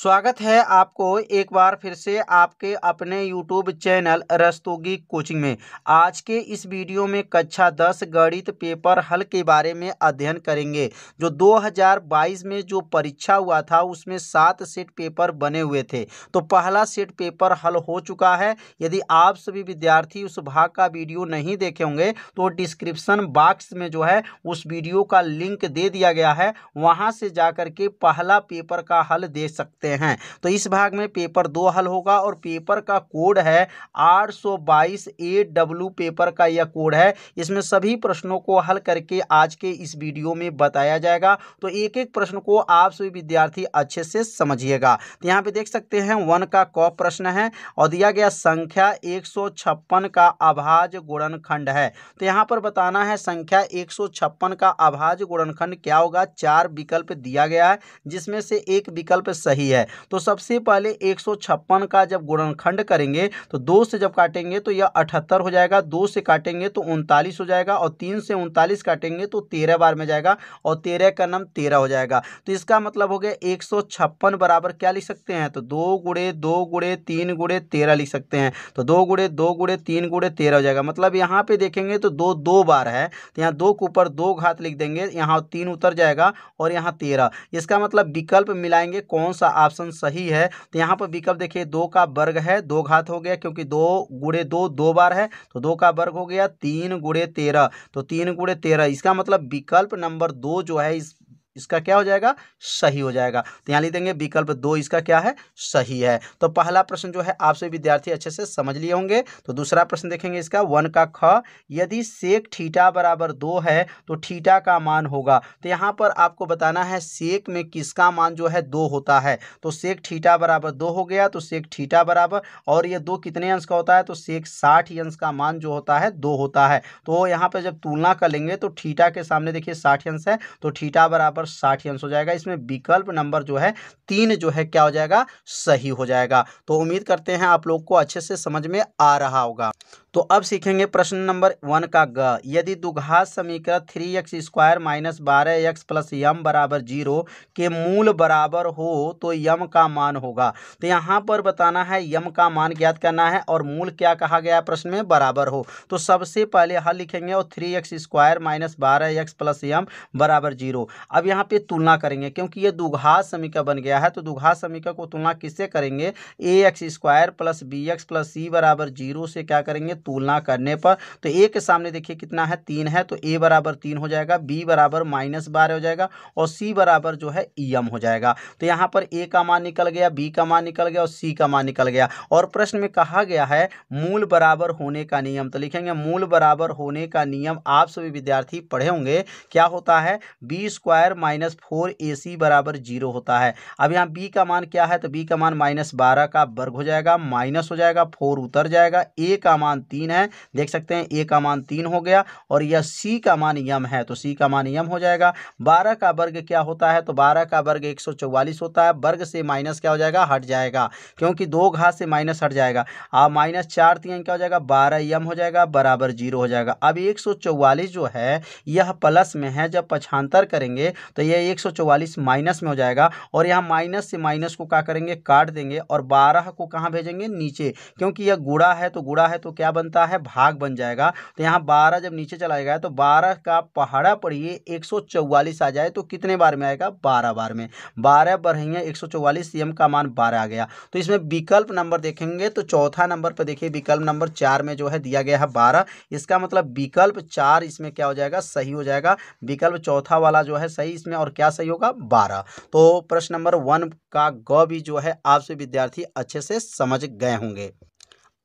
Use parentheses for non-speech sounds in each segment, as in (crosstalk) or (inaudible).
स्वागत है आपको एक बार फिर से आपके अपने YouTube चैनल रस्तोगी कोचिंग में आज के इस वीडियो में कक्षा 10 गणित पेपर हल के बारे में अध्ययन करेंगे जो 2022 में जो परीक्षा हुआ था उसमें सात सेट पेपर बने हुए थे तो पहला सेट पेपर हल हो चुका है यदि आप सभी विद्यार्थी उस भाग का वीडियो नहीं देखे होंगे तो डिस्क्रिप्सन बॉक्स में जो है उस वीडियो का लिंक दे दिया गया है वहाँ से जा के पहला पेपर का हल दे सकते सकते हैं तो इस भाग में पेपर दो हल होगा और पेपर का कोड है आठ सौ बाईस ए पेपर का यह कोड है इसमें सभी प्रश्नों को हल करके आज के इस वीडियो में बताया जाएगा तो एक एक प्रश्न को आप सभी विद्यार्थी अच्छे से समझिएगा तो यहाँ पे देख सकते हैं वन का क प्रश्न है और दिया गया संख्या एक का आभाज गुणनखंड है तो यहाँ पर बताना है संख्या एक का अभाज गुणनखंड क्या होगा चार विकल्प दिया गया है जिसमें से एक विकल्प सही होती है तो सबसे पहले एक का जब गुणनखंड करेंगे तो दो से जब काटेंगे तो यह अठहत्तर हो जाएगा दो से काटेंगे तो उनतालीस हो जाएगा और तीन से उनतालीस काटेंगे तो तेरह बार में जाएगा और तेरह का नम तेरह हो जाएगा तो इसका मतलब हो गया एक बराबर क्या लिख सकते हैं तो दो गुड़े दो गुड़े तीन गुड़े तेरह लिख सकते हैं तो दो गुड़े दो गुड़े तीन गुड़े तेरह हो जाएगा मतलब यहाँ पे देखेंगे तो दो दो बार है तो यहाँ दो के ऊपर दो घात लिख देंगे यहाँ तीन उतर जाएगा और यहाँ तेरह इसका मतलब विकल्प मिलाएंगे कौन सा ऑप्शन सही है तो यहाँ पर विकल्प देखिए दो का वर्ग है दो घात हो गया क्योंकि दो गुड़े दो दो बार है तो दो का वर्ग हो गया तीन गुड़े तेरह तो तीन गुड़े तेरह इसका मतलब विकल्प नंबर दो जो है इस इसका क्या हो जाएगा सही हो जाएगा तो यहाँ लिख देंगे विकल्प दो इसका क्या है सही है तो पहला प्रश्न जो है आपसे विद्यार्थी अच्छे से समझ लिए होंगे तो दूसरा प्रश्न देखेंगे इसका वन का ख यदि सेक ठीटा बराबर दो है तो ठीटा का मान होगा तो यहाँ पर आपको बताना है सेक में किसका मान जो है दो होता है तो सेक ठीटा बराबर दो हो गया तो सेक ठीटा बराबर और ये दो कितने अंश का होता है तो सेक साठ अंश का मान जो होता है दो होता है तो यहाँ पर जब तुलना कर लेंगे तो ठीटा के सामने देखिए साठ अंश है तो ठीटा बराबर पर साठ आंसर हो जाएगा इसमें विकल्प नंबर जो है तीन जो है क्या हो जाएगा सही हो जाएगा तो उम्मीद करते हैं आप लोग को अच्छे से समझ में आ रहा होगा तो अब सीखेंगे प्रश्न नंबर वन का ग यदि दुघात समीकरण थ्री एक्स स्क्वायर माइनस बारह एक्स प्लस यम बराबर जीरो के मूल बराबर हो तो यम का मान होगा तो यहाँ पर बताना है यम का मान ज्ञात करना है और मूल क्या कहा गया है प्रश्न में बराबर हो तो सबसे पहले हल लिखेंगे और थ्री एक्स स्क्वायर माइनस बारह एक्स प्लस यम बराबर जीरो अब यहाँ पर तुलना करेंगे क्योंकि ये दुघात समीकरण बन गया है तो दुघात समीकरण को तुलना किससे करेंगे a x square plus B x plus सी बराबर जीरो से क्या करेंगे तुलना करने पर तो ए के सामने देखिए कितना है तीन है तो ए बराबर तीन हो जाएगा बी बराबर माइनस बारह हो जाएगा और सी बराबर जो है ई हो जाएगा तो यहाँ पर ए का मान निकल गया बी का मान निकल गया और सी का मान निकल गया और प्रश्न में कहा गया है मूल बराबर होने का नियम तो लिखेंगे मूल बराबर होने का नियम आप सभी विद्यार्थी पढ़े होंगे क्या होता है B square minus four A C बराबर जीरो होता है अब यहाँ बी का मान क्या है तो बी का मान माइनस बारह का वर्ग हो जाएगा माइनस हो जाएगा फोर उतर जाएगा ए का मान तीन है देख सकते हैं ए का मान तीन हो गया और यह सी का मान यम है तो सी का मान यम हो जाएगा बारह का वर्ग क्या होता है तो बारह का वर्ग एक होता है वर्ग से माइनस क्या हो जाएगा हट जाएगा क्योंकि दो घात से माइनस हट जाएगा अब माइनस चार तीन क्या हो जाएगा बारह यम हो जाएगा बराबर जीरो हो जाएगा अब एक जो है यह प्लस में है जब पछांतर करेंगे तो यह एक माइनस में हो जाएगा और यहाँ माइनस से माइनस को क्या करेंगे काट देंगे और बारह को कहाँ भेजेंगे नीचे क्योंकि यह गुड़ा है तो गुड़ा है तो क्या बनता है भाग बन जाएगा तो यहाँ बारह जब नीचे चला जाएगा तो बारह का पहाड़ा पढ़िए एक आ जाए तो कितने बार में आएगा बारह बार में बारह बढ़ेंगे एक सौ का मान बारह आ गया तो इसमें विकल्प नंबर देखेंगे तो चौथा नंबर पर देखिए विकल्प नंबर चार में जो है दिया गया है बारह इसका मतलब विकल्प चार इसमें क्या हो जाएगा सही हो जाएगा विकल्प चौथा वाला जो है सही इसमें और क्या सही होगा बारह तो प्रश्न नंबर वन का ग भी जो है आपसे विद्यार्थी अच्छे से समझ गए होंगे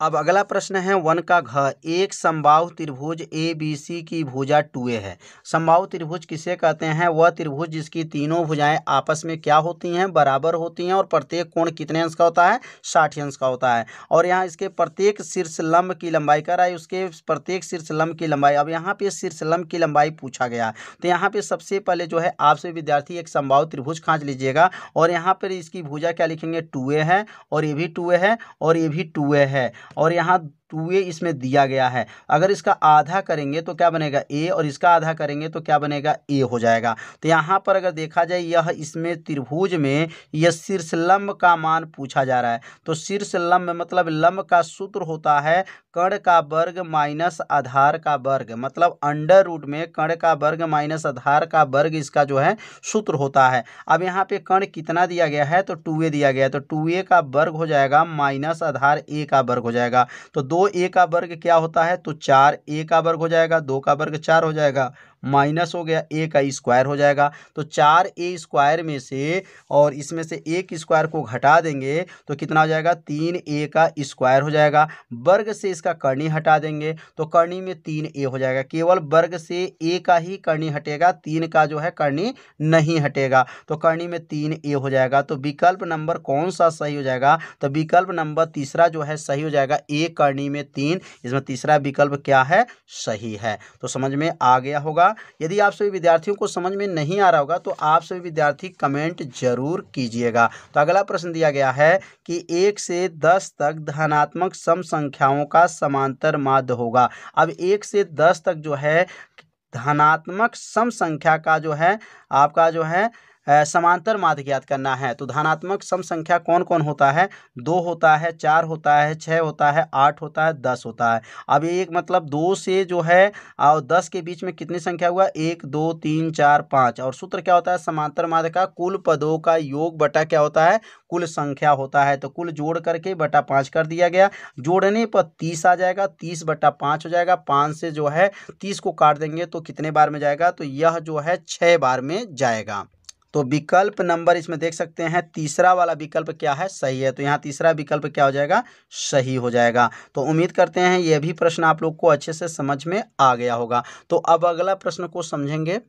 अब अगला प्रश्न है वन का घ एक संभाव त्रिभुज ए बी सी की भुजा टू ए है संभाव त्रिभुज किसे कहते हैं वह त्रिभुज जिसकी तीनों भुजाएं आपस में क्या होती हैं बराबर होती हैं और प्रत्येक कोण कितने अंश का होता है साठ अंश का होता है और यहाँ इसके प्रत्येक शीर्ष लंब की लंबाई कर रहा है उसके प्रत्येक शीर्ष लंब की लंबाई अब यहाँ पे शीर्ष लंब की लंबाई पूछा गया तो यहाँ पे सबसे पहले जो है आपसे विद्यार्थी एक संभाव त्रिभुज खाँच लीजिएगा और यहाँ पर इसकी भूजा क्या लिखेंगे टू है और ये भी टू है और ये भी टू है और यहाँ टू ए इसमें दिया गया है अगर इसका आधा करेंगे तो क्या बनेगा ए और इसका आधा करेंगे तो क्या बनेगा ए हो जाएगा तो यहाँ पर अगर देखा जाए यह इसमें त्रिभुज में यह शीर्ष लंब का मान पूछा जा रहा है तो शीर्ष लंब मतलब लंब का सूत्र होता है कण का वर्ग माइनस आधार का वर्ग मतलब अंडर रूट में कण का वर्ग माइनस आधार का वर्ग इसका जो है सूत्र होता है अब यहाँ पे कण कितना दिया गया है तो टू ए दिया गया है तो टू ए का वर्ग हो जाएगा माइनस आधार ए का वर्ग हो जाएगा तो दो दो ए का वर्ग क्या होता है तो चार ए का वर्ग हो जाएगा दो का वर्ग चार हो जाएगा माइनस हो गया ए का स्क्वायर हो जाएगा तो चार ए स्क्वायर में से और इसमें से एक स्क्वायर को घटा देंगे तो कितना हो जाएगा तीन ए का स्क्वायर हो जाएगा वर्ग से इसका करनी हटा देंगे तो करनी में तीन ए हो जाएगा केवल वर्ग से ए का ही करनी हटेगा तीन का जो है करनी नहीं हटेगा तो करनी में तीन ए हो जाएगा तो विकल्प नंबर कौन सा सही हो जाएगा तो विकल्प नंबर तीसरा जो है सही हो जाएगा ए करनी में तीन इसमें तीसरा विकल्प क्या है सही है तो समझ में आ गया होगा होगा यदि आप सभी विद्यार्थियों को समझ में नहीं आ रहा होगा तो आप सभी विद्यार्थी कमेंट जरूर कीजिएगा तो अगला प्रश्न दिया गया है कि एक से दस तक धनात्मक सम संख्याओं का समांतर माध्य होगा अब एक से दस तक जो है धनात्मक सम संख्या का जो है आपका जो है समांतर माध्य ज्ञात करना है तो धनात्मक सम संख्या कौन कौन होता है दो होता है चार होता है छः होता है आठ होता है दस होता है अब एक मतलब दो से जो है और दस के बीच में कितनी संख्या हुआ एक दो तीन चार पाँच और सूत्र क्या होता है समांतर माध्य का कुल पदों का योग बटा क्या होता है कुल संख्या होता है तो कुल जोड़ करके बटा पाँच कर दिया गया जोड़ने पर तीस आ जाएगा तीस बटा पाँच हो जाएगा पाँच से जो है तीस को काट देंगे तो कितने बार में जाएगा तो यह जो है छः बार में जाएगा तो विकल्प नंबर इसमें देख सकते हैं तीसरा वाला विकल्प क्या है सही है तो यहाँ तीसरा विकल्प क्या हो जाएगा सही हो जाएगा तो उम्मीद करते हैं यह भी प्रश्न आप लोग को अच्छे से समझ में आ गया होगा तो अब अगला प्रश्न को समझेंगे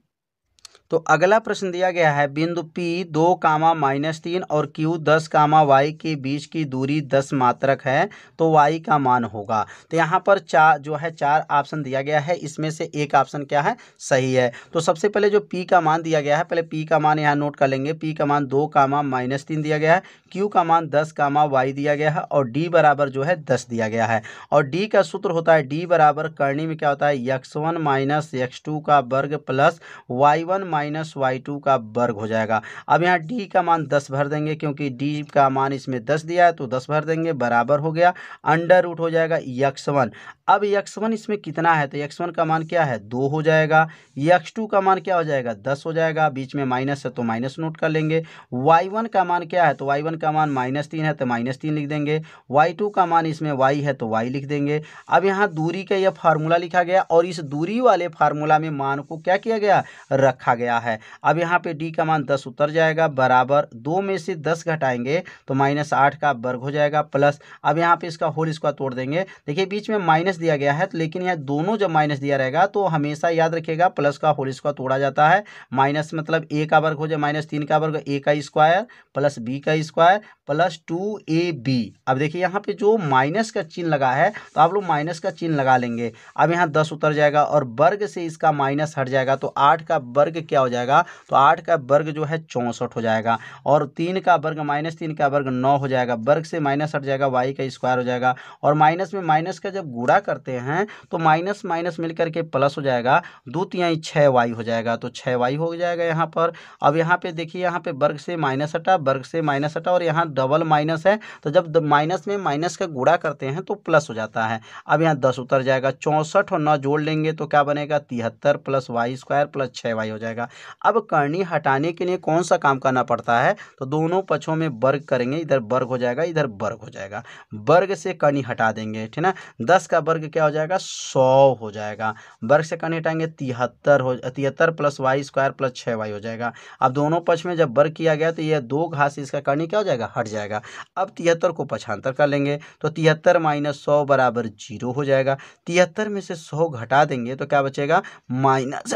तो अगला प्रश्न दिया गया है बिंदु P दो कामा माइनस तीन और Q दस कामा वाई के बीच की दूरी दस मात्रक है तो y का मान होगा तो यहाँ पर चार जो है चार ऑप्शन दिया गया है इसमें से एक ऑप्शन क्या है सही है तो सबसे पहले जो P का मान दिया गया है पहले P का मान यहाँ नोट कर लेंगे P का मान दो कामा माइनस तीन दिया गया है Q का मान दस कामा वाई दिया गया है और डी बराबर जो है दस दिया गया है और डी का सूत्र होता है डी बराबर करनी में क्या होता है X one minus X two का वर्ग plus Y one minus Y two का वर्ग हो जाएगा अब यहाँ डी का मान दस भर देंगे क्योंकि डी का मान इसमें दस दिया है तो दस भर देंगे बराबर हो गया अंडर रूट हो जाएगा यक्स वन अब यक्स वन इसमें कितना है तो यक्स वन का मान क्या है दो हो जाएगा यक्स टू का मान क्या हो जाएगा दस हो जाएगा बीच में माइनस है तो माइनस नोट कर लेंगे वाई वन का मान क्या है तो वाई वन का मान माइनस तीन है तो माइनस तीन लिख देंगे वाई टू का मान इसमें वाई है तो वाई लिख देंगे अब यहाँ दूरी का यह फार्मूला लिखा गया और इस दूरी वाले फार्मूला में मान को क्या किया गया रखा गया गया है अब यहाँ पे डी का मान दस उतर जाएगा बराबर दो में से दस घटाएंगे तो माइनस आठ का वर्ग हो जाएगा प्लस अब यहाँ पे इसका होल स्क्वायर तोड़ देंगे देखिए बीच में माइनस दिया गया है तो लेकिन यह दोनों जब माइनस दिया रहेगा तो हमेशा याद रखिएगा प्लस का होल स्क्वायर तोड़ा जाता है माइनस मतलब ए का वर्ग हो जाए माइनस तीन का वर्ग ए का स्क्वायर प्लस बी का square plus two A B अब देखिए यहाँ पे जो माइनस का चिन्ह लगा है तो आप लोग माइनस का चिन्ह लगा लेंगे अब यहाँ दस उतर जाएगा और वर्ग से इसका माइनस हट जाएगा तो आठ का वर्ग क्या क्या हो जाएगा तो आठ का वर्ग जो है चौंसठ हो जाएगा और तीन का वर्ग माइनस तीन का वर्ग नौ हो जाएगा वर्ग से माइनस हट जाएगा वाई का स्क्वायर हो जाएगा और माइनस में माइनस का जब गुड़ा करते हैं तो माइनस माइनस मिल करके प्लस हो जाएगा दो तिहाई छः वाई हो जाएगा तो छः वाई हो जाएगा यहाँ पर अब यहाँ पर देखिए यहाँ पर वर्ग से माइनस हटा वर्ग से माइनस हटा और यहाँ डबल माइनस है तो जब माइनस में माइनस का गुड़ा करते हैं तो प्लस हो जाता है अब यहाँ दस उतर जाएगा चौंसठ और नौ जोड़ लेंगे तो क्या बनेगा तिहत्तर प्लस वाई स्क्वायर प्लस छः वाई हो जाएगा जाएगा अब करनी हटाने के लिए कौन सा काम करना पड़ता है तो दोनों पक्षों में वर्ग करेंगे इधर वर्ग हो जाएगा इधर वर्ग हो जाएगा वर्ग से करनी हटा देंगे ठीक ना दस का वर्ग क्या हो जाएगा सौ हो जाएगा वर्ग से करनी हटाएंगे तिहत्तर हो तिहत्तर प्लस वाई स्क्वायर प्लस छः वाई हो जाएगा अब दोनों पक्ष में जब वर्ग किया गया तो यह दो घास इसका करनी क्या हो जाएगा हट जाएगा अब तिहत्तर को पछांतर कर लेंगे तो तिहत्तर माइनस सौ बराबर जीरो हो जाएगा तिहत्तर में से सौ घटा देंगे तो क्या बचेगा माइनस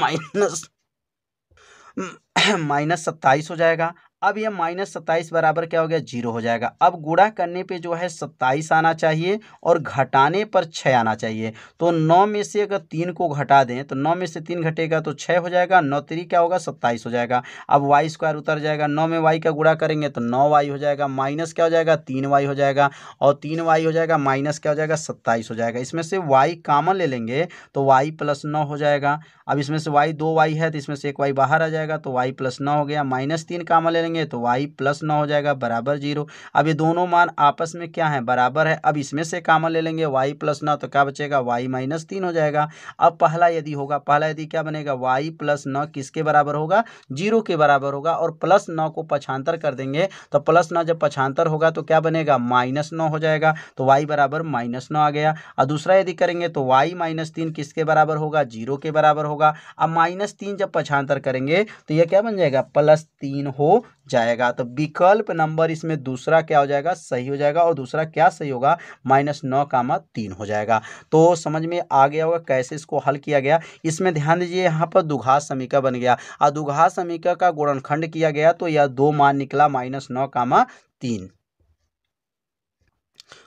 माइनस (clears throat) माइनस सत्ताईस हो जाएगा अब ये माइनस सत्ताईस बराबर क्या हो गया जीरो हो जाएगा अब गुड़ा करने पे जो है सत्ताईस आना चाहिए और घटाने पर छः आना चाहिए तो नौ में से अगर तीन को घटा दें तो नौ में से तीन घटेगा तो छः हो जाएगा नौ त्री क्या होगा सत्ताईस हो जाएगा अब वाई स्क्वायर उतर जाएगा नौ में वाई का गुड़ा करेंगे तो नौ वाई हो जाएगा माइनस क्या हो जाएगा तीन वाई हो जाएगा और तीन वाई हो जाएगा माइनस क्या हो जाएगा सत्ताईस हो जाएगा इसमें से वाई कामन ले लेंगे तो वाई प्लस नौ हो जाएगा अब इसमें से वाई दो वाई है तो इसमें से एक वाई बाहर आ जाएगा तो वाई प्लस नौ हो गया माइनस तीन कामन ले लेंगे करेंगे तो वाई प्लस नौ हो जाएगा बराबर जीरो अब ये दोनों मान आपस में क्या है बराबर है अब इसमें से कामन ले लेंगे वाई प्लस नौ तो क्या बचेगा वाई माइनस तीन हो जाएगा अब पहला यदि होगा पहला यदि क्या बनेगा वाई प्लस नौ किसके बराबर होगा जीरो के बराबर होगा और प्लस नौ को पछांतर कर देंगे तो प्लस नौ जब पछांतर होगा तो क्या बनेगा माइनस नौ हो जाएगा तो वाई बराबर माइनस नौ आ गया और दूसरा यदि करेंगे तो वाई माइनस तीन किसके बराबर होगा जीरो के बराबर होगा अब माइनस तीन जब पछांतर करेंगे तो यह क्या बन जाएगा प्लस तीन हो जाएगा तो विकल्प नंबर इसमें दूसरा क्या हो जाएगा सही हो जाएगा और दूसरा क्या सही होगा माइनस नौ कामा तीन हो जाएगा तो समझ में आ गया होगा कैसे इसको हल किया गया इसमें ध्यान दीजिए यहाँ पर दुघा समीका बन गया और दुघा समीका का गुणनखंड किया गया तो यह दो मान निकला माइनस नौ कामा तीन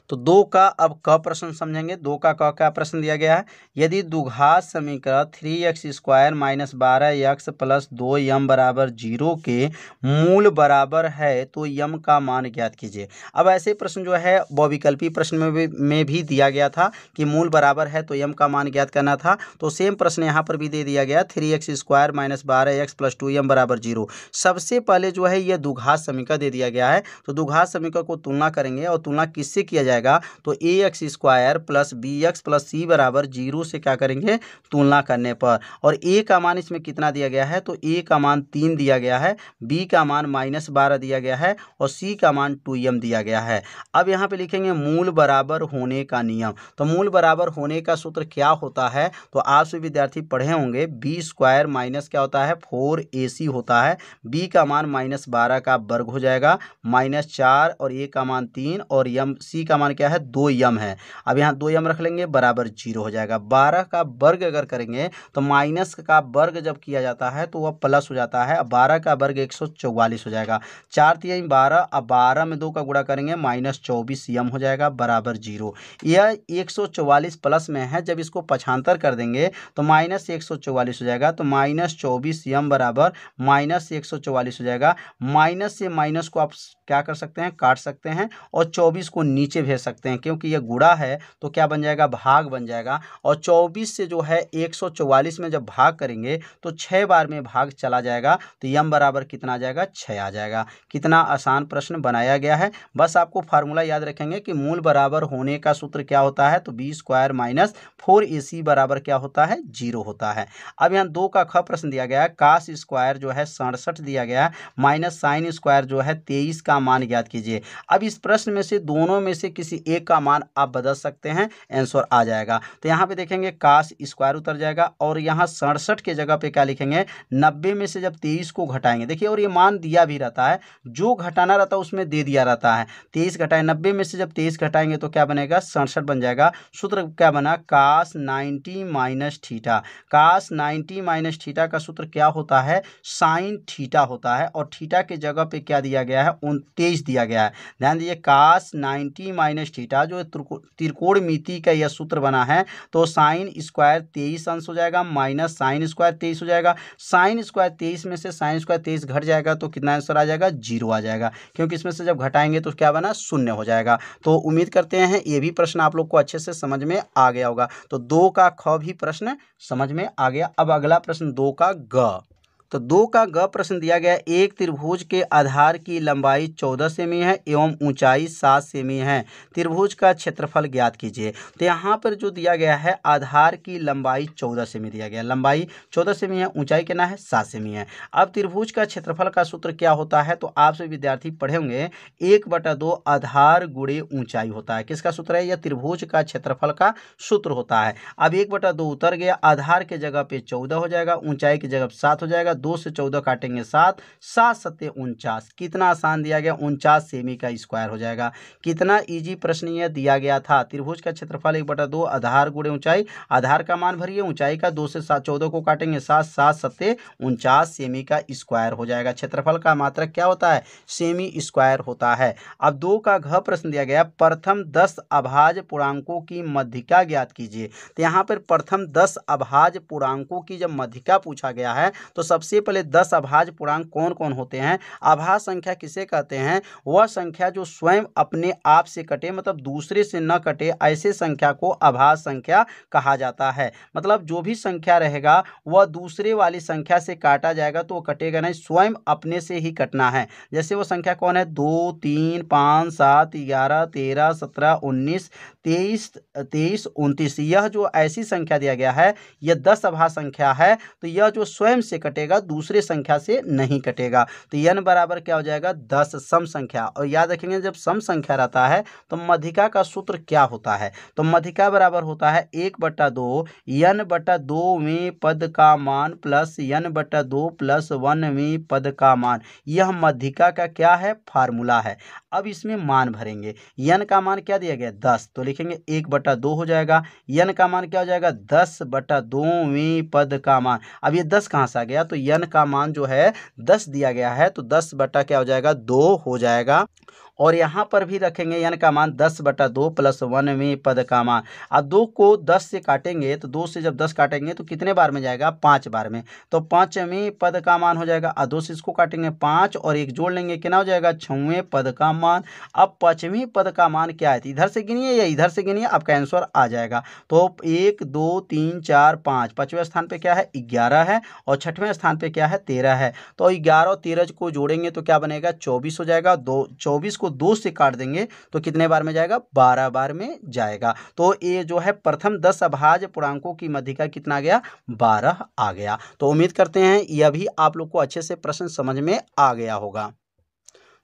तो दो का अब क प्रश्न समझेंगे दो का क क्या प्रश्न दिया गया है यदि दुघात समीकरण थ्री एक्स स्क्वायर माइनस बारह एक्स प्लस दो यम बराबर जीरो के मूल बराबर है तो यम का मान ज्ञात कीजिए अब ऐसे प्रश्न जो है बहुविकल्पी प्रश्न में भी में भी दिया गया था कि मूल बराबर है तो यम का मान ज्ञात करना था तो सेम प्रश्न यहाँ पर भी दे दिया गया थ्री एक्स स्क्वायर माइनस बारह एक्स प्लस टू यम बराबर जीरो सबसे पहले जो है यह दुघात समीकरण दे दिया गया है तो दुघात समीकरण को तुलना करेंगे और तुलना किससे किया जाए जाएगा तो A x square plus B x plus सी बराबर जीरो से क्या करेंगे तुलना करने पर और ए का मान इसमें कितना दिया गया है तो ए का मान तीन दिया गया है बी का मान माइनस बारह दिया गया है और सी का मान टू एम दिया गया है अब यहाँ पे लिखेंगे मूल बराबर होने का नियम तो मूल बराबर होने का सूत्र क्या होता है तो आप सभी विद्यार्थी पढ़े होंगे बी स्क्वायर माइनस क्या होता है फोर ए सी होता है बी का मान माइनस बारह का वर्ग हो जाएगा माइनस चार और ए का मान तीन और यम सी का मान क्या है दो यम है अब यहाँ दो यम रख लेंगे बराबर जीरो हो जाएगा बारह का वर्ग अगर करेंगे तो माइनस का वर्ग जब किया जाता है तो वह प्लस हो जाता है अब बारह का वर्ग एक हो जाएगा चार तीन बारह अब बारह में दो का गुड़ा करेंगे माइनस चौबीस यम हो जाएगा बराबर जीरो यह एक प्लस में है जब इसको पछांतर कर देंगे तो माइनस एक हो जाएगा तो माइनस चौबीस यम बराबर माइनस एक हो जाएगा माइनस से माइनस को आप क्या कर सकते हैं काट सकते हैं और चौबीस को नीचे भेज सकते हैं क्योंकि ये गुड़ा है तो क्या बन जाएगा भाग बन जाएगा और चौबीस से जो है एक में जब भाग करेंगे तो छः बार में भाग चला जाएगा तो यम बराबर कितना आ जाएगा छः आ जाएगा कितना आसान प्रश्न बनाया गया है बस आपको फार्मूला याद रखेंगे कि मूल बराबर होने का सूत्र क्या होता है तो B square minus four A C बराबर क्या होता है जीरो होता है अब यहाँ दो का ख प्रश्न दिया गया है काश स्क्वायर जो है सड़सठ दिया गया है माइनस साइन स्क्वायर जो है तेईस का का मान ज्ञात कीजिए अब इस प्रश्न में से दोनों में से किसी एक का मान आप बदल सकते हैं आंसर आ जाएगा तो यहाँ पे देखेंगे काश स्क्वायर उतर जाएगा और यहाँ सड़सठ के जगह पे क्या लिखेंगे नब्बे में से जब तेईस को घटाएंगे देखिए और ये मान दिया भी रहता है जो घटाना रहता है उसमें दे दिया रहता है तेईस घटाए नब्बे में से जब तेईस घटाएंगे तो क्या बनेगा सड़सठ बन जाएगा सूत्र क्या बना cos ninety minus theta cos ninety minus theta का सूत्र क्या होता है साइन थीटा होता है और थीटा के जगह पे क्या दिया गया है उन तेईस दिया गया है ध्यान दीजिए काश नाइन्टी माइनस थीटा जो त्रिकोण मिति का यह सूत्र बना है तो साइन स्क्वायर तेईस अंश हो जाएगा माइनस साइन स्क्वायर तेईस हो जाएगा साइन स्क्वायर तेईस में से साइन स्क्वायर तेईस घट जाएगा तो कितना आंसर आ जाएगा जीरो आ जाएगा क्योंकि इसमें से जब घटाएंगे तो क्या बना शून्य हो जाएगा तो उम्मीद करते हैं ये भी प्रश्न आप लोग को अच्छे से समझ में आ गया होगा तो दो का ख भी प्रश्न समझ में आ गया अब अगला प्रश्न दो का ग तो दो का ग प्रश्न दिया गया एक त्रिभुज के आधार की लंबाई चौदह सेमी है एवं ऊंचाई सात सेमी है त्रिभुज का क्षेत्रफल ज्ञात कीजिए तो यहाँ पर जो दिया गया है आधार की लंबाई चौदह सेमी दिया गया लंबाई चौदह सेमी है ऊंचाई कितना है सात सेमी है अब त्रिभुज का क्षेत्रफल का सूत्र क्या होता है तो आपसे विद्यार्थी पढ़ेंगे एक बटा दो आधार गुड़े ऊंचाई होता है किसका सूत्र है यह त्रिभुज का क्षेत्रफल का सूत्र होता है अब एक बटा दो उतर गया आधार के जगह पे चौदह हो जाएगा ऊंचाई की जगह सात हो जाएगा जाएगा दो से चौदह काटेंगे सात सात सत्य उनचास कितना आसान दिया गया उनचास सेमी का स्क्वायर हो जाएगा कितना ईजी प्रश्न यह दिया गया था त्रिभुज का क्षेत्रफल एक बटा दो आधार गुड़े ऊंचाई आधार का मान भरिए ऊंचाई का दो से सात चौदह को काटेंगे सात सात सत्य उनचास सेमी का स्क्वायर हो जाएगा क्षेत्रफल का मात्र क्या होता है सेमी स्क्वायर होता है अब दो का घ प्रश्न दिया गया प्रथम दस अभाज पूर्णांकों की मध्यिका ज्ञात कीजिए तो यहाँ पर प्रथम दस अभाज पूर्णांकों की जब मध्यिका पूछा गया है तो सबसे सबसे पहले दस अभाज पूर्णांक कौन कौन होते हैं अभाज संख्या किसे कहते हैं वह संख्या जो स्वयं अपने आप से कटे मतलब दूसरे से न कटे ऐसे संख्या को अभाज संख्या कहा जाता है मतलब जो भी संख्या रहेगा वह दूसरे वाली संख्या से काटा जाएगा तो वह कटेगा नहीं स्वयं अपने से ही कटना है जैसे वह संख्या कौन है दो तीन पाँच सात ग्यारह तेरह सत्रह उन्नीस तेईस तेईस उनतीस यह जो ऐसी संख्या दिया गया है यह दस अभा संख्या है तो यह जो स्वयं से कटेगा दूसरे संख्या से नहीं कटेगा तो यन बराबर क्या हो जाएगा दस सम संख्या और याद रखेंगे जब सम संख्या रहता है तो मधिका का सूत्र क्या होता है तो मधिका बराबर होता है एक बट्टा दो यन बट्टा दो में पद का मान प्लस यन बट्टा दो प्लस वन में पद का मान यह मधिका का क्या है फार्मूला है अब इसमें मान भरेंगे यन का मान क्या दिया गया दस तो लिखिए लिखेंगे एक बटा दो हो जाएगा यन का मान क्या हो जाएगा दस बटा दोवें पद का मान अब ये दस कहाँ से आ गया तो यन का मान जो है दस दिया गया है तो दस बटा क्या हो जाएगा दो हो जाएगा और यहाँ पर भी रखेंगे यानी का मान दस बटा दो प्लस वन में पद का मान अब दो को दस से काटेंगे तो दो से जब दस काटेंगे तो कितने बार में जाएगा पाँच बार में तो पाँच में पद का मान हो जाएगा और दो से इसको काटेंगे पाँच और एक जोड़ लेंगे कितना हो जाएगा छवें पद का मान अब पचवीं पद का मान क्या है तो इधर से गिनिए या इधर से गिनिए आपका आंसर आ जाएगा तो एक दो तीन चार पाँच पाँचवें स्थान पर क्या है ग्यारह है और छठवें स्थान पर क्या है तेरह है तो ग्यारह और तेरह को जोड़ेंगे तो क्या बनेगा चौबीस हो जाएगा दो चौबीस को इसको दो से काट देंगे तो कितने बार में जाएगा बारह बार में जाएगा तो ये जो है प्रथम दस अभाज पूर्णांकों की मध्यिका कितना गया बारह आ गया तो उम्मीद करते हैं यह भी आप लोग को अच्छे से प्रश्न समझ में आ गया होगा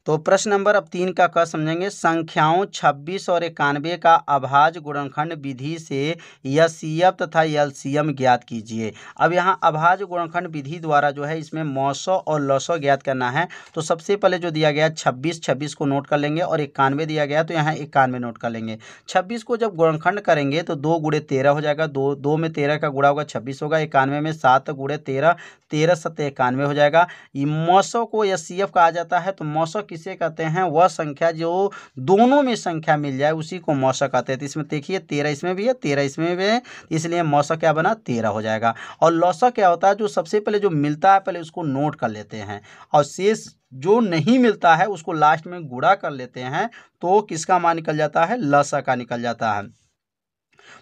तो प्रश्न नंबर अब तीन का क समझेंगे संख्याओं 26 और इक्यानवे का अभाज गुणनखंड विधि से यसीएफ तथा एलसीएम ज्ञात कीजिए अब यहाँ अभाज गुणनखंड विधि द्वारा जो है इसमें मौसौ और लौसौ ज्ञात करना है तो सबसे पहले जो दिया गया छब्बीस छब्बीस को नोट कर लेंगे और इक्यानवे दिया गया तो यहाँ इक्यानवे नोट कर लेंगे छब्बीस को जब गुणखंड करेंगे तो दो गुड़े तेरह हो जाएगा दो दो में तेरह का गुड़ा होगा छब्बीस होगा इक्यानवे में सात गुड़े तेरह तेरह सत्य इक्यानवे हो जाएगा मौसौ को एस का आ जाता है तो मौसौ किसे कहते हैं वह संख्या जो दोनों में संख्या मिल जाए उसी को मौसक कहते हैं तो इसमें देखिए तेरह इसमें भी है तेरह इसमें भी है इसलिए मौसक क्या बना तेरह हो जाएगा और लौसक क्या होता है जो सबसे पहले जो मिलता है पहले उसको नोट कर लेते हैं और शेष जो नहीं मिलता है उसको लास्ट में गुड़ा कर लेते हैं तो किसका मान निकल जाता है लसा का निकल जाता है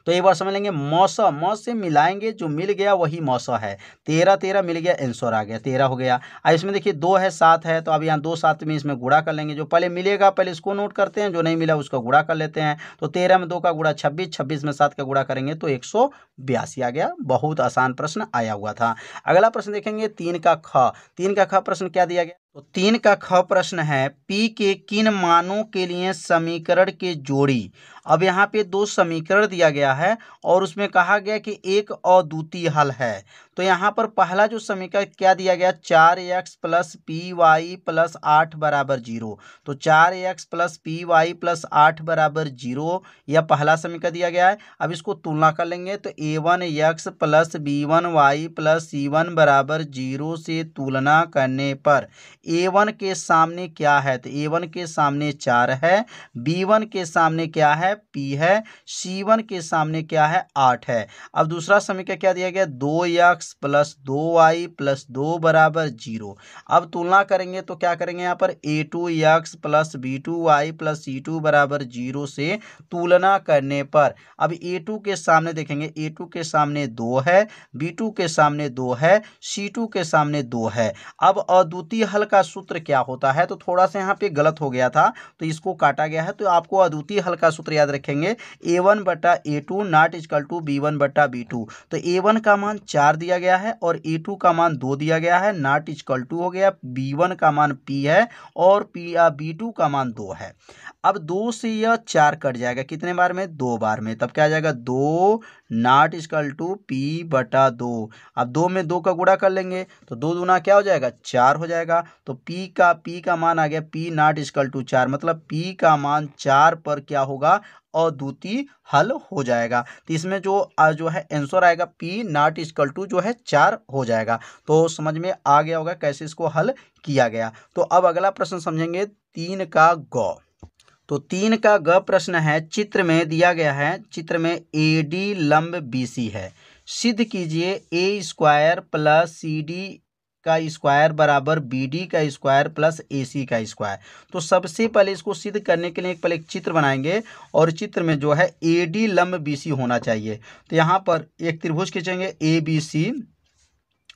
तो एक बार समझ लेंगे मौस से मिलाएंगे जो मिल गया वही मौस है तेरह तेरह मिल गया एंसर आ गया तेरह हो गया अब इसमें देखिए दो है सात है तो अब यहाँ दो सात में इसमें गुड़ा कर लेंगे जो पहले मिलेगा पहले इसको नोट करते हैं जो नहीं मिला उसका गुड़ा कर लेते हैं तो तेरह में दो का गुड़ा छब्बीस छब्बीस में सात का गुड़ा करेंगे तो एक आ गया बहुत आसान प्रश्न आया हुआ था अगला प्रश्न देखेंगे तीन का ख तीन का ख प्रश्न क्या दिया गया तो तीन का ख प्रश्न है पी के किन मानों के लिए समीकरण के जोड़ी अब यहाँ पे दो समीकरण दिया गया है और उसमें कहा गया कि एक अद्वितीय हल है तो यहाँ पर पहला जो समीकरण क्या दिया गया चार X plus P Y plus आठ बराबर जीरो तो चार X plus P Y plus आठ बराबर जीरो यह पहला समीकरण दिया गया है अब इसको तुलना कर लेंगे तो A one X plus B one Y plus C one बराबर जीरो से तुलना करने पर ए वन के सामने क्या है तो ए वन के सामने चार है बी वन के सामने क्या है पी है सी वन के सामने क्या है आठ है अब दूसरा समीकरण क्या दिया गया दो एक्स एक्स प्लस दो वाई प्लस दो बराबर जीरो अब तुलना करेंगे तो क्या करेंगे यहाँ पर A two X plus B two Y plus C two बराबर जीरो से तुलना करने पर अब ए टू के सामने देखेंगे ए टू के सामने दो है बी टू के सामने दो है सी टू के सामने दो है अब अद्वितीय हल का सूत्र क्या होता है तो थोड़ा सा यहाँ पे गलत हो गया था तो इसको काटा गया है तो आपको अद्वितीय हल का सूत्र याद रखेंगे ए वन बटा A two not equal to B one बटा बी टू तो ए वन का मान चार दिया दिया गया है और ए टू का मान दो दिया गया है नाट इजकल टू हो गया बी वन का मान पी है और पी बी टू का मान दो है अब दो से यह चार कट जाएगा कितने बार में दो बार में तब क्या आ जाएगा दो नाट इजकल टू पी बटा दो अब दो में दो का गुड़ा कर लेंगे तो दो दूना क्या हो जाएगा चार हो जाएगा तो पी का पी का मान आ गया पी नाट इजकल टू चार मतलब पी का मान चार पर क्या होगा अद्वितीय हल हो जाएगा तो इसमें जो जो है आंसर आएगा पी नॉट इजकल टू जो है चार हो जाएगा तो समझ में आ गया होगा कैसे इसको हल किया गया तो अब अगला प्रश्न समझेंगे तीन का ग तो तीन का ग प्रश्न है चित्र में दिया गया है चित्र में ए डी लंब बी सी है सिद्ध कीजिए A square plus C D का स्क्वायर बराबर बी डी का स्क्वायर प्लस ए सी का स्क्वायर तो सबसे पहले इसको सिद्ध करने के लिए एक पहले एक चित्र बनाएंगे और चित्र में जो है ए डी लंब बी सी होना चाहिए तो यहाँ पर एक त्रिभुज खींचेंगे ए बी सी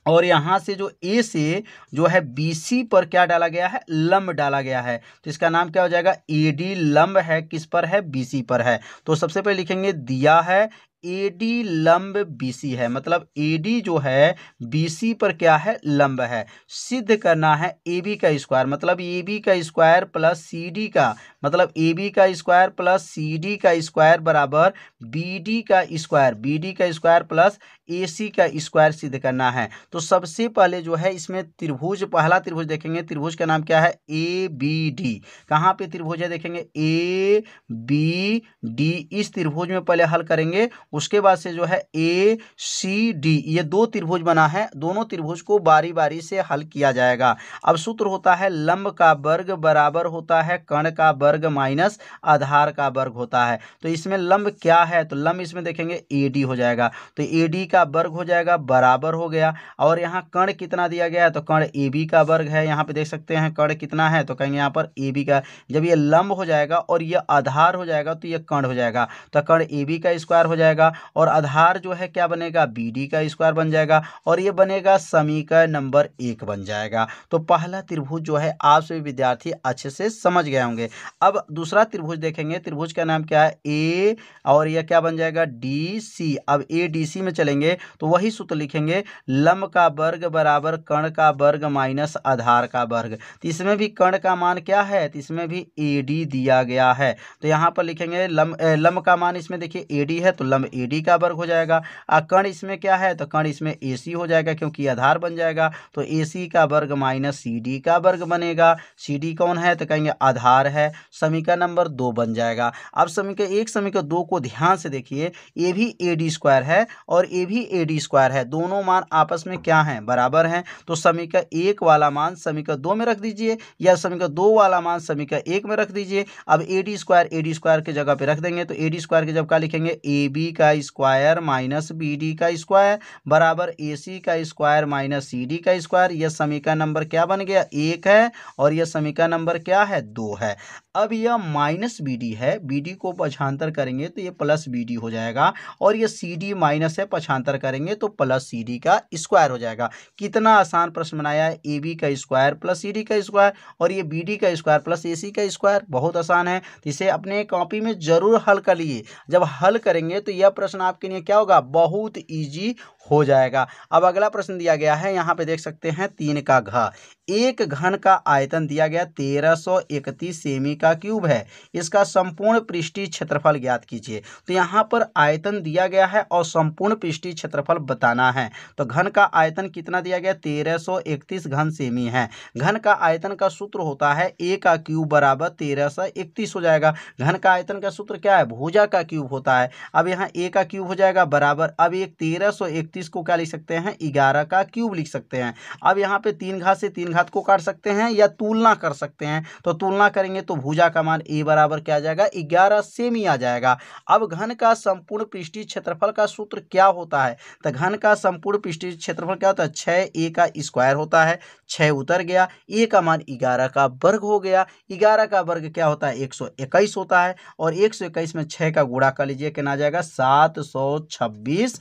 और यहाँ से जो ए से जो है बी सी पर क्या डाला गया है लंब डाला गया है तो इसका नाम क्या हो जाएगा ए डी लंब है किस पर है बी सी पर है तो सबसे पहले लिखेंगे दिया है ए डी लंब बी सी है मतलब ए डी जो है बी सी पर क्या है लंब है सिद्ध करना है ए बी का स्क्वायर मतलब ए बी का स्क्वायर प्लस सी डी का मतलब ए बी का स्क्वायर प्लस सी डी का स्क्वायर बराबर बी डी का स्क्वायर बी डी का स्क्वायर प्लस ए सी का स्क्वायर सिद्ध करना है तो सबसे पहले जो है इसमें त्रिभुज पहला त्रिभुज देखेंगे त्रिभुज का नाम क्या है ए बी डी कहाँ पे त्रिभुज है देखेंगे ए बी डी इस त्रिभुज में पहले हल करेंगे उसके बाद से जो है ए सी डी ये दो त्रिभुज बना है दोनों त्रिभुज को बारी बारी से हल किया जाएगा अब सूत्र होता है लंब का वर्ग बराबर होता है कर्ण का वर्ग माइनस आधार का वर्ग होता है तो इसमें लंब क्या है तो लंब इसमें देखेंगे ए डी हो जाएगा तो ए डी का का वर्ग हो जाएगा बराबर हो गया और यहाँ कर्ण कितना दिया गया है तो कर्ण ए बी का वर्ग है यहाँ पे देख सकते हैं कर्ण कितना है तो कहेंगे यहाँ पर ए बी का जब ये लंब हो जाएगा और ये आधार हो जाएगा तो ये कर्ण हो जाएगा तो कर्ण ए बी का स्क्वायर हो जाएगा और आधार जो है क्या बनेगा बी डी का स्क्वायर बन जाएगा और ये बनेगा समीकरण नंबर एक बन जाएगा तो पहला त्रिभुज जो है आप सभी विद्यार्थी अच्छे से समझ गए होंगे अब दूसरा त्रिभुज देखेंगे त्रिभुज का नाम क्या है ए और यह क्या बन जाएगा डी सी अब ए डी सी में चलेंगे लिखेंगे तो वही सूत्र लिखेंगे लम का वर्ग बराबर कर्ण का वर्ग माइनस आधार का वर्ग तो इसमें भी कर्ण का मान क्या है तो इसमें भी ए डी दिया गया है तो यहाँ पर लिखेंगे लम ए, लम का मान इसमें देखिए ए डी है तो लम ए डी का वर्ग हो जाएगा और कर्ण इसमें क्या है तो कर्ण इसमें ए सी हो जाएगा क्योंकि आधार बन जाएगा तो ए सी का वर्ग माइनस सी डी का वर्ग बनेगा सी डी कौन है तो कहेंगे आधार है समीकरण नंबर दो बन जाएगा अब समीकरण एक समीकरण दो को ध्यान से देखिए ये भी ए डी स्क्वायर है और ए भी भी ए डी स्क्वायर है दोनों मान आपस में क्या हैं बराबर हैं तो समीकरण एक वाला मान समीकरण दो में रख दीजिए या समीकरण दो वाला मान समीकरण एक में रख दीजिए अब A D square A D square के जगह पे रख देंगे तो ए डी स्क्वायर की जब क्या लिखेंगे ए बी का स्क्वायर माइनस बी डी का स्क्वायर बराबर ए सी का स्क्वायर माइनस सी डी का स्क्वायर यह समीकरण नंबर क्या बन गया एक है और यह समीकरण नंबर क्या है दो है अब यह माइनस बी डी है बी डी को पछांतर करेंगे तो यह प्लस बी डी हो जाएगा और यह सी डी माइनस है पछांतर अंतर करेंगे तो प्लस सी डी का स्क्वायर हो जाएगा कितना आसान प्रश्न बनाया है ए बी का स्क्वायर प्लस सी डी का स्क्वायर और ये बी डी का स्क्वायर प्लस ए सी का स्क्वायर बहुत आसान है तो इसे अपने कॉपी में जरूर हल कर लिए जब हल करेंगे तो यह प्रश्न आपके लिए क्या होगा बहुत ईजी हो जाएगा अब अगला प्रश्न दिया गया है यहाँ पे देख सकते हैं तीन का घ एक घन का आयतन दिया गया तेरह सौ इकतीस सेमी का क्यूब है इसका संपूर्ण पृष्ठीय क्षेत्रफल ज्ञात कीजिए तो यहाँ पर आयतन दिया गया है और संपूर्ण पृष्ठीय क्षेत्रफल बताना है तो घन का आयतन कितना दिया गया तेरह सौ इकतीस घन सेमी है घन का आयतन का सूत्र होता है ए का क्यूब बराबर तेरह सौ इकतीस हो जाएगा घन का आयतन का सूत्र क्या है भूजा का क्यूब होता है अब यहाँ ए का क्यूब हो जाएगा बराबर अब एक तेरह सौ इकतीस बत्तीस को क्या लिख सकते हैं ग्यारह का क्यूब लिख सकते हैं अब यहाँ पे तीन घात से तीन घात को काट सकते हैं या तुलना कर सकते हैं तो तुलना करेंगे तो भुजा का मान ए बराबर क्या आ जाएगा ग्यारह सेमी आ जाएगा अब घन का संपूर्ण पृष्ठीय क्षेत्रफल का सूत्र क्या होता है तो घन का संपूर्ण पृष्ठीय क्षेत्रफल क्या होता है छः ए का स्क्वायर होता है छः उतर गया ए का मान ग्यारह का वर्ग हो गया ग्यारह का वर्ग क्या होता है एक सौ इक्कीस होता है और एक सौ इक्कीस में छः का गुड़ा कर लीजिए क्या आ जाएगा सात सौ छब्बीस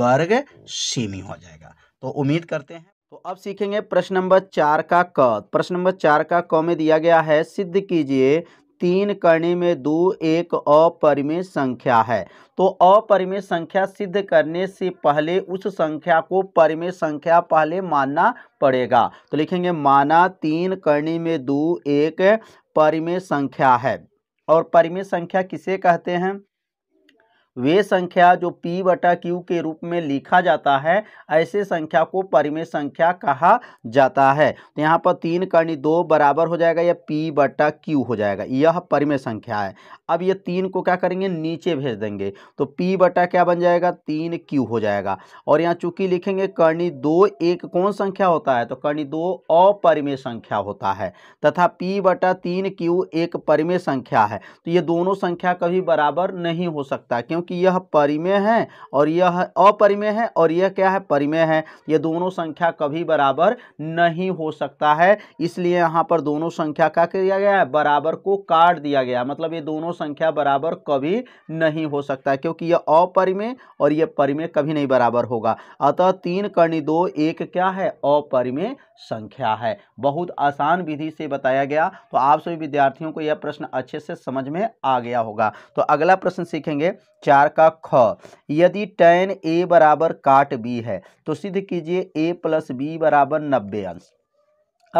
वर्ग सेम ही हो जाएगा तो उम्मीद करते हैं तो अब सीखेंगे प्रश्न नंबर चार का क प्रश्न नंबर चार का क में दिया गया है सिद्ध कीजिए तीन करने में दो एक अपरिमेय संख्या है तो अपरिमेय संख्या सिद्ध करने से पहले उस संख्या को परिमेय संख्या पहले मानना पड़ेगा तो लिखेंगे माना तीन करने में दो एक परिमेय संख्या है और परिमेय संख्या किसे कहते हैं वे संख्या जो पी बटा क्यू के रूप में लिखा जाता है ऐसे संख्या को परिमेय संख्या कहा जाता है तो यहाँ पर तीन कर्णी दो बराबर हो जाएगा या पी बटा क्यू हो जाएगा यह परिमेय संख्या है अब ये तीन को क्या करेंगे नीचे भेज देंगे तो पी बटा क्या बन जाएगा तीन क्यू हो जाएगा और यहाँ चूंकि लिखेंगे कर्णी दो एक कौन संख्या होता है तो कर्णी दो अपरिमेय संख्या होता है तथा पी बटा तीन क्यू एक परिमेय संख्या है तो ये दोनों संख्या कभी बराबर नहीं हो सकता क्योंकि कि यह परिमेय है और यह अपरिमेय है और यह क्या है परिमेय है यह दोनों संख्या कभी बराबर नहीं हो सकता है इसलिए यहाँ पर दोनों संख्या का किया गया है बराबर को काट दिया गया मतलब ये दोनों संख्या बराबर कभी नहीं हो सकता क्योंकि यह अपरिमेय और यह परिमेय कभी नहीं बराबर होगा अतः तीन कर्णी दो एक क्या है अपरिमेय संख्या है बहुत आसान विधि से बताया गया तो आप सभी विद्यार्थियों को यह प्रश्न अच्छे से समझ में आ गया होगा तो अगला प्रश्न सीखेंगे चार चार का ख यदि टेन ए बराबर काट बी है तो सिद्ध कीजिए ए प्लस बी बराबर नब्बे अंश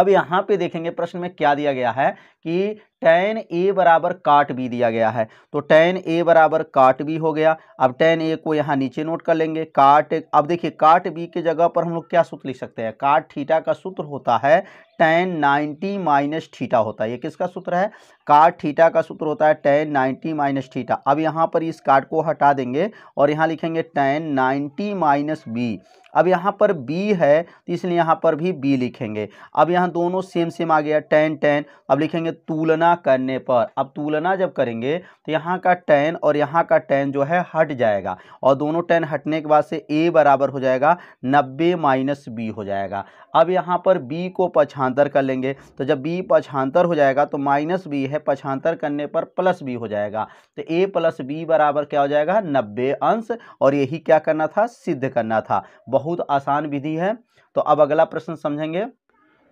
अब यहाँ पे देखेंगे प्रश्न में क्या दिया गया है कि टेन ए बराबर काट बी दिया गया है तो टेन ए बराबर काट बी हो गया अब टेन ए को यहाँ नीचे नोट कर लेंगे काट अब देखिए काट बी के जगह पर हम लोग क्या सूत्र लिख सकते हैं काट थीटा का सूत्र होता है टेन नाइन्टी माइनस थीटा होता है ये किसका सूत्र है काट थीटा का सूत्र होता है टेन नाइन्टी माइनस थीटा अब यहाँ पर इस काट को हटा देंगे और यहाँ लिखेंगे टेन नाइन्टी माइनस बी अब यहाँ पर बी है तो इसलिए यहाँ पर भी बी लिखेंगे अब यहाँ दोनों सेम सेम आ गया टेन टेन अब लिखेंगे तुलना तुलना करने पर अब तुलना जब करेंगे तो यहाँ का टेन और यहाँ का टेन जो है हट जाएगा और दोनों टेन हटने के बाद से ए बराबर हो जाएगा नब्बे माइनस बी हो जाएगा अब यहाँ पर बी को पछांतर कर लेंगे तो जब बी पछांतर हो जाएगा तो माइनस बी है पछांतर करने पर प्लस बी हो जाएगा तो ए प्लस बी बराबर क्या हो जाएगा नब्बे अंश और यही क्या करना था सिद्ध करना था बहुत आसान विधि है तो अब अगला प्रश्न समझेंगे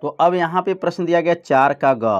तो अब यहाँ पे प्रश्न दिया गया चार का ग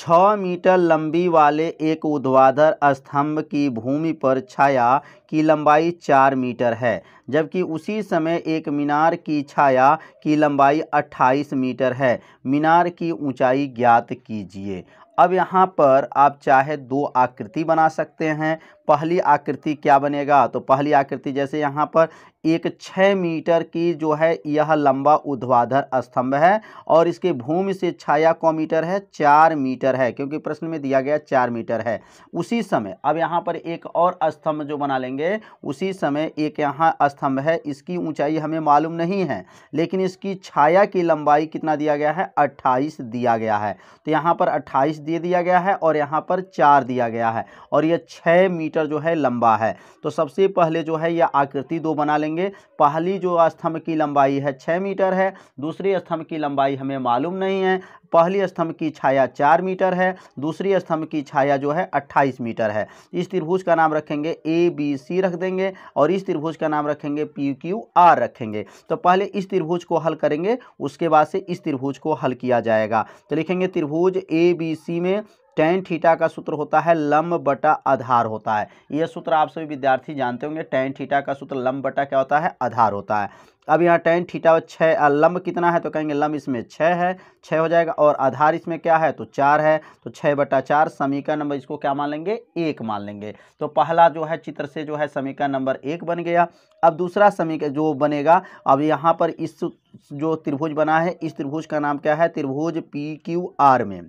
छः मीटर लंबी वाले एक ऊर्ध्वाधर स्तंभ की भूमि पर छाया की लंबाई चार मीटर है जबकि उसी समय एक मीनार की छाया की लंबाई अट्ठाईस मीटर है मीनार की ऊंचाई ज्ञात कीजिए अब यहाँ पर आप चाहे दो आकृति बना सकते हैं पहली आकृति क्या बनेगा तो पहली आकृति जैसे यहाँ पर एक छः मीटर की जो है यह लंबा उध्वाधर स्तंभ है और इसके भूमि से छाया कौ मीटर है चार मीटर है क्योंकि प्रश्न में दिया गया चार मीटर है उसी समय अब यहाँ पर एक और स्तंभ जो बना लेंगे उसी समय एक यहाँ स्तंभ है इसकी ऊंचाई हमें मालूम नहीं है लेकिन इसकी छाया की लंबाई कितना दिया गया है अट्ठाईस दिया गया है तो यहाँ पर अट्ठाईस दे दिया गया है और यहाँ पर चार दिया गया है और यह छः मीटर मीटर जो है लंबा है तो सबसे पहले जो है यह आकृति दो बना लेंगे पहली जो स्तंभ की लंबाई है छः मीटर है दूसरी स्तंभ की लंबाई हमें मालूम नहीं है पहली स्तंभ की छाया चार मीटर है दूसरी स्तंभ की छाया जो है अट्ठाईस मीटर है इस त्रिभुज का नाम रखेंगे ए बी सी रख देंगे और इस त्रिभुज का नाम रखेंगे पी क्यू आर रखेंगे तो पहले इस त्रिभुज को हल करेंगे उसके बाद से इस त्रिभुज को हल किया जाएगा तो लिखेंगे त्रिभुज ए बी सी में टेन थीटा का सूत्र होता है लम्ब बटा आधार होता है यह सूत्र आप सभी विद्यार्थी जानते होंगे टेन थीटा का सूत्र लम्ब बटा क्या होता है आधार होता है अब यहाँ टेन थीटा छः लम्ब कितना है तो कहेंगे लम्ब इसमें छः है छः हो जाएगा और आधार इसमें क्या है तो चार है तो छः बटा चार समीकरण नंबर इसको क्या मान लेंगे एक मान लेंगे तो पहला जो है चित्र से जो है समीकरण नंबर एक बन गया अब दूसरा समीकरण जो बनेगा अब यहाँ पर इस जो त्रिभुज बना है इस त्रिभुज का नाम क्या है त्रिभुज पी क्यू आर में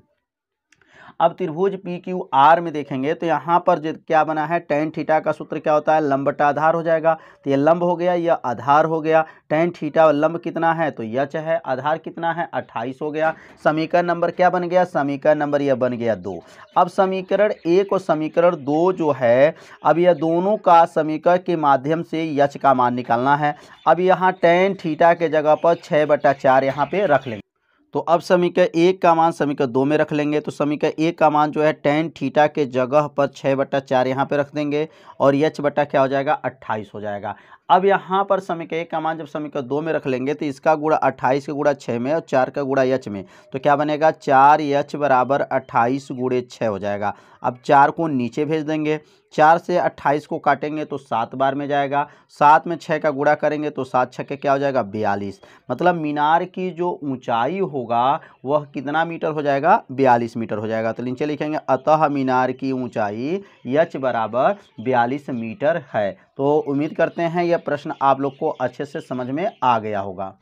अब त्रिभुज पी क्यू आर में देखेंगे तो यहाँ पर क्या बना है टेन थीटा का सूत्र क्या होता है लंब बटा आधार हो जाएगा तो ये लंब हो गया यह आधार हो गया टेन थीटा लंब कितना है तो यच है आधार कितना है अट्ठाईस हो गया समीकरण नंबर क्या बन गया समीकरण नंबर यह बन गया दो अब समीकरण एक और समीकरण दो जो है अब यह दोनों का समीकरण के माध्यम से यच का मान निकालना है अब यहाँ टेन थीटा के जगह पर छः बटा चार यहाँ पर रख लेंगे तो अब समीकरण एक का मान समीकरण दो में रख लेंगे तो समीकरण एक का मान जो है टेन थीटा के जगह पर छः बटा चार यहाँ पर रख देंगे और यच बटा क्या हो जाएगा अट्ठाईस हो जाएगा अब यहाँ पर समीकरण एक का मान जब समीकरण दो में रख लेंगे तो इसका गुड़ा अट्ठाईस का गुड़ा छः में और चार का गुड़ा यच में तो क्या बनेगा चार यच बराबर अट्ठाईस गुड़े छः हो जाएगा अब चार को नीचे भेज देंगे चार से अट्ठाईस को काटेंगे तो सात बार में जाएगा सात में छः का गुड़ा करेंगे तो सात छः के क्या हो जाएगा बयालीस मतलब मीनार की जो ऊंचाई होगा वह कितना मीटर हो जाएगा बयालीस मीटर हो जाएगा तो नीचे लिखेंगे अतः मीनार की ऊंचाई यच बराबर बयालीस मीटर है तो उम्मीद करते हैं यह प्रश्न आप लोग को अच्छे से समझ में आ गया होगा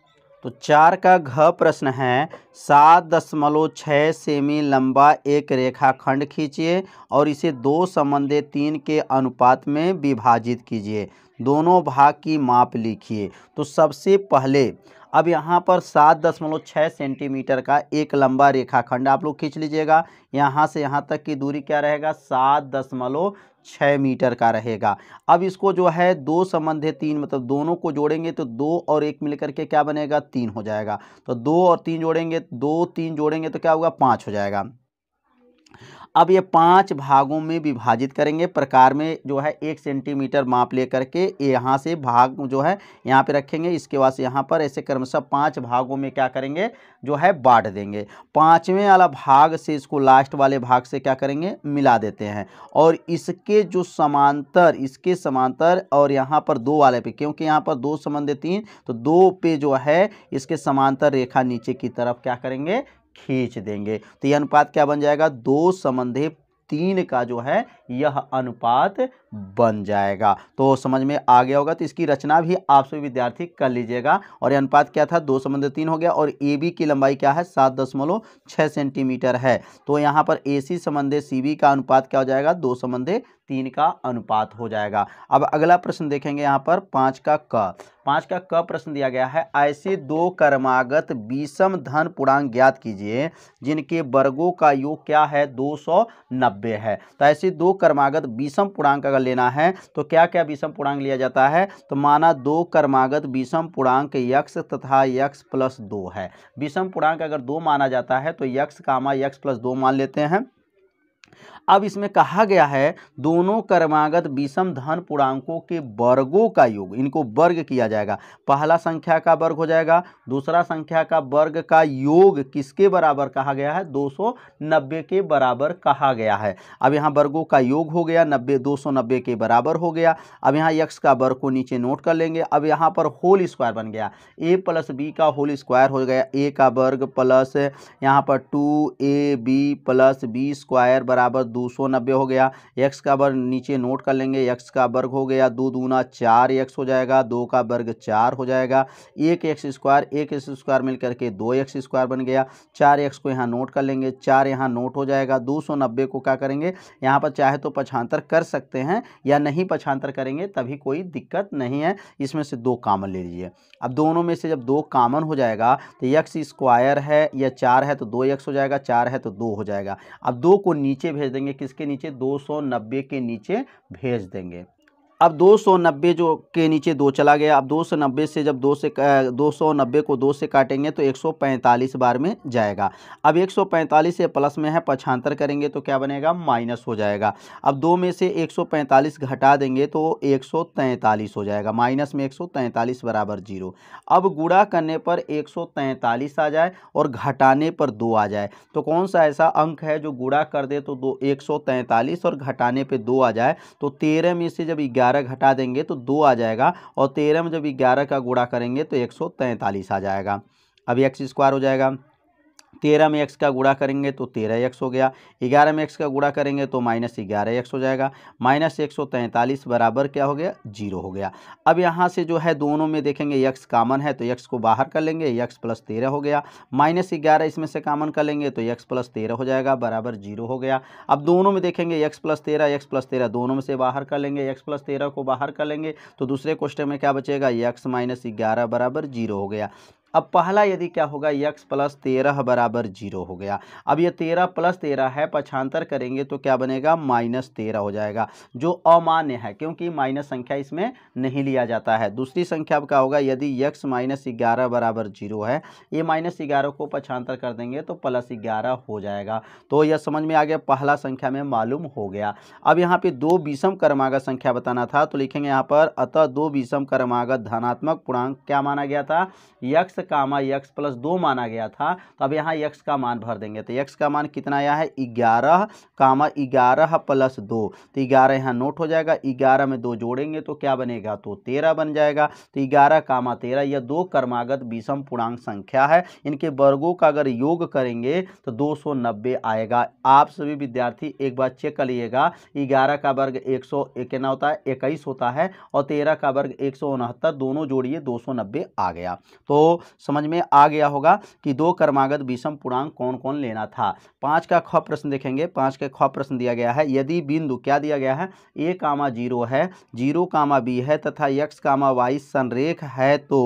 तो चार का घ प्रश्न है सात दशमलव छः सेमी लंबा एक रेखाखंड खींचिए और इसे दो संबंधे तीन के अनुपात में विभाजित कीजिए दोनों भाग की माप लिखिए तो सबसे पहले अब यहाँ पर सात दशमलव छः सेंटीमीटर का एक लंबा रेखाखंड आप लोग खींच लीजिएगा यहाँ से यहाँ तक की दूरी क्या रहेगा सात दशमलव छः मीटर का रहेगा अब इसको जो है दो संबंध है तीन मतलब दोनों को जोड़ेंगे तो दो और एक मिलकर के क्या बनेगा तीन हो जाएगा तो दो और तीन जोड़ेंगे दो तीन जोड़ेंगे तो क्या होगा पाँच हो जाएगा अब ये पांच भागों में विभाजित करेंगे प्रकार में जो है एक सेंटीमीटर माप ले करके यहाँ से भाग जो है यहाँ पे रखेंगे इसके बाद से यहाँ पर ऐसे क्रमशः पांच भागों में क्या करेंगे जो है बांट देंगे पांचवें वाला भाग से इसको लास्ट वाले भाग से क्या करेंगे मिला देते हैं और इसके जो समांतर इसके समांतर और यहाँ पर दो वाले पे क्योंकि यहाँ पर दो संबंध तीन तो दो पे जो है इसके समांतर रेखा नीचे की तरफ क्या करेंगे खींच देंगे तो यह अनुपात क्या बन जाएगा दो संबंधी तीन का जो है यह अनुपात बन जाएगा तो समझ में आ गया होगा तो इसकी रचना भी आप सभी विद्यार्थी कर लीजिएगा और यह अनुपात क्या था दो संबंध तीन हो गया और ए बी की लंबाई क्या है सात दशमलव छः सेंटीमीटर है तो यहाँ पर ए सी संबंधे सी बी का अनुपात क्या हो जाएगा दो संबंधे तीन का अनुपात हो जाएगा अब अगला प्रश्न देखेंगे यहाँ पर पाँच का क पाँच का क प्रश्न दिया गया है ऐसे दो कर्मागत विषम धन पूर्णांक ज्ञात कीजिए जिनके वर्गों का योग क्या है नब्बे है तो ऐसे दो कर्मागत विषम पूर्णांक अगर लेना है तो क्या क्या विषम पूर्णांक लिया जाता है तो माना दो कर्मागत विषम पूर्णांक यक्ष तथा यक्ष प्लस दो है विषम पूर्णांक अगर दो माना जाता है तो यक्ष कामा यक्ष प्लस दो मान लेते हैं अब इसमें कहा गया है दोनों कर्मागत विषम धन पूर्णांकों के वर्गों का योग इनको वर्ग किया जाएगा पहला संख्या का वर्ग हो जाएगा दूसरा संख्या का वर्ग का योग किसके बराबर कहा गया है 290 के बराबर कहा गया है अब यहाँ वर्गों का योग हो गया नब्बे दो के बराबर हो गया अब यहाँ यक्स का वर्ग को नीचे नोट कर लेंगे अब यहाँ पर होल स्क्वायर बन गया ए प्लस बी का होल स्क्वायर हो गया ए का वर्ग प्लस यहाँ पर two A B plus B square बराबर दो सौ नब्बे हो गया एक्स का वर्ग नीचे नोट कर लेंगे एक्स का वर्ग हो गया दो दूना चार एक्स हो जाएगा दो का वर्ग चार हो जाएगा एक एक्स स्क्वायर एक एक्स स्क्वायर मिल करके दो एक्स स्क्वायर बन गया चार एक्स को यहाँ नोट कर लेंगे चार यहाँ नोट हो जाएगा दो सौ नब्बे को क्या करेंगे यहाँ पर चाहे तो पछांतर कर सकते हैं या नहीं पछांतर करेंगे तभी कोई दिक्कत नहीं है इसमें से दो कामन ले लीजिए अब दोनों में से जब दो कामन हो जाएगा तो एक्स स्क्वायर है या चार है तो दो एक्स हो जाएगा चार है तो दो हो जाएगा अब दो को नीचे भेज देंगे देंगे किसके नीचे 290 के नीचे भेज देंगे अब 290 जो के नीचे दो चला गया अब 290 से जब दो से दो सौ नब्बे को दो से काटेंगे तो 145 बार में जाएगा अब 145 से प्लस में है पछांतर करेंगे तो क्या बनेगा माइनस हो जाएगा अब दो में से 145 घटा देंगे तो 143 हो जाएगा माइनस में 143 बराबर जीरो अब गुड़ा करने पर 143 आ जाए और घटाने पर दो आ जाए तो कौन सा ऐसा अंक है जो गुड़ा कर दे तो दो एक और घटाने पर दो आ जाए तो तेरह में से जब ग्यारह ग्यारह घटा देंगे तो दो आ जाएगा और तेरह में जब ग्यारह का गुड़ा करेंगे तो एक आ जाएगा अभी एक्स स्क्वायर हो जाएगा तेरह में एक्स का गुड़ा करेंगे तो तेरह एक्स हो गया ग्यारह में एक्स का गुड़ा करेंगे तो माइनस ग्यारह एक्स हो जाएगा माइनस एक सौ तैंतालीस बराबर क्या हो गया जीरो हो गया अब यहाँ से जो है दोनों में देखेंगे यक्स कामन है तो यक्स को बाहर कर लेंगे यक्स प्लस तेरह हो गया माइनस ग्यारह इसमें से कामन कर लेंगे तो यक्स प्लस तेरह हो जाएगा बराबर जीरो हो गया अब दोनों में देखेंगे यक्स प्लस तेरह यक्स प्लस तेरह दोनों में से बाहर कर लेंगे यक्स प्लस तेरह को बाहर कर लेंगे तो दूसरे क्वेश्चन में क्या बचेगा यक्स माइनस ग्यारह बराबर जीरो हो गया अब पहला यदि क्या होगा यक्स प्लस तेरह बराबर जीरो हो गया अब ये तेरह प्लस तेरह है पछांतर करेंगे तो क्या बनेगा माइनस तेरह हो जाएगा जो अमान्य है क्योंकि माइनस संख्या इसमें नहीं लिया जाता है दूसरी संख्या का होगा यदि यक्स माइनस ग्यारह बराबर जीरो है ये माइनस ग्यारह को पछांतर कर देंगे तो प्लस ग्यारह हो जाएगा तो यह समझ में आ गया पहला संख्या में मालूम हो गया अब यहाँ पर दो विषम कर्मागत संख्या बताना था तो लिखेंगे यहाँ पर अतः दो विषम कर्मागत धनात्मक पूर्णांक क्या माना गया था यक्स कामा यक्स प्लस दो माना गया था तो अब यहाँ यक्स का मान भर देंगे तो यक्स का मान कितना आया है ग्यारह कामा ग्यारह प्लस दो तो ग्यारह यहाँ नोट हो जाएगा ग्यारह में दो जोड़ेंगे तो क्या बनेगा तो तेरह बन जाएगा तो ग्यारह कामा तेरह यह दो कर्मागत विषम पूर्णांक संख्या है इनके वर्गों का अगर योग करेंगे तो दो सौ नब्बे आएगा आप सभी विद्यार्थी एक बार चेक कर लिएगा ग्यारह का वर्ग एक सौ कितना होता है इक्कीस होता है और तेरह का वर्ग एक सौ उनहत्तर दोनों जोड़िए दो सौ नब्बे आ गया तो समझ में आ गया होगा कि दो कर्मागत विषम पूर्णांक कौन कौन लेना था पाँच का ख प्रश्न देखेंगे पाँच का ख प्रश्न दिया गया है यदि बिंदु क्या दिया गया है ए कामा जीरो है जीरो कामा बी है तथा यक्स कामा वाई संरेख है तो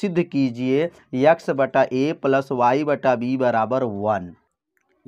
सिद्ध कीजिए यक्स बटा ए प्लस वाई बटा बी बराबर वन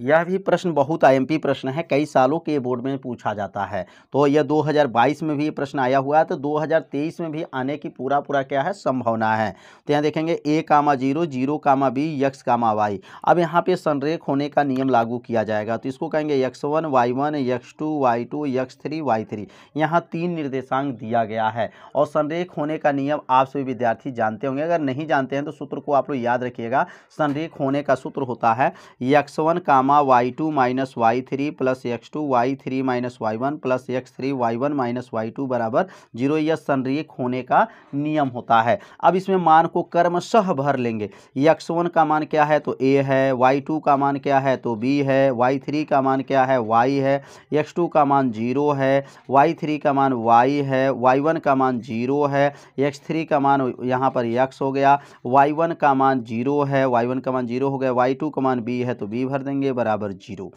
यह भी प्रश्न बहुत आईएमपी प्रश्न है कई सालों के बोर्ड में पूछा जाता है तो यह 2022 में भी प्रश्न आया हुआ है तो 2023 में भी आने की पूरा पूरा क्या है संभावना है तो यहाँ देखेंगे A comma zero zero comma B X comma Y अब यहाँ पे संरेख होने का नियम लागू किया जाएगा तो इसको कहेंगे X one Y one X two Y two X three Y three यहाँ तीन निर्देशांक दिया गया है और संरेख होने का नियम आप सभी विद्यार्थी जानते होंगे अगर नहीं जानते हैं तो सूत्र को आप लोग याद रखिएगा संरेख होने का सूत्र होता है X one comma gamma Y two minus Y three plus X two Y three minus Y one plus X three Y one minus Y two बराबर जीरो यह संरेख होने का नियम होता है अब इसमें मान को क्रमशः भर लेंगे यक्स वन का मान क्या है तो ए है वाई टू का मान क्या है तो बी है वाई थ्री का मान क्या है वाई है एक्स टू का मान जीरो है वाई थ्री का मान वाई है वाई वन का मान जीरो है एक्स थ्री का मान यहाँ पर यक्स हो गया वाई वन का मान जीरो है वाई वन का मान जीरो हो गया वाई टू का मान बी है तो बी भर देंगे बराबर जीरो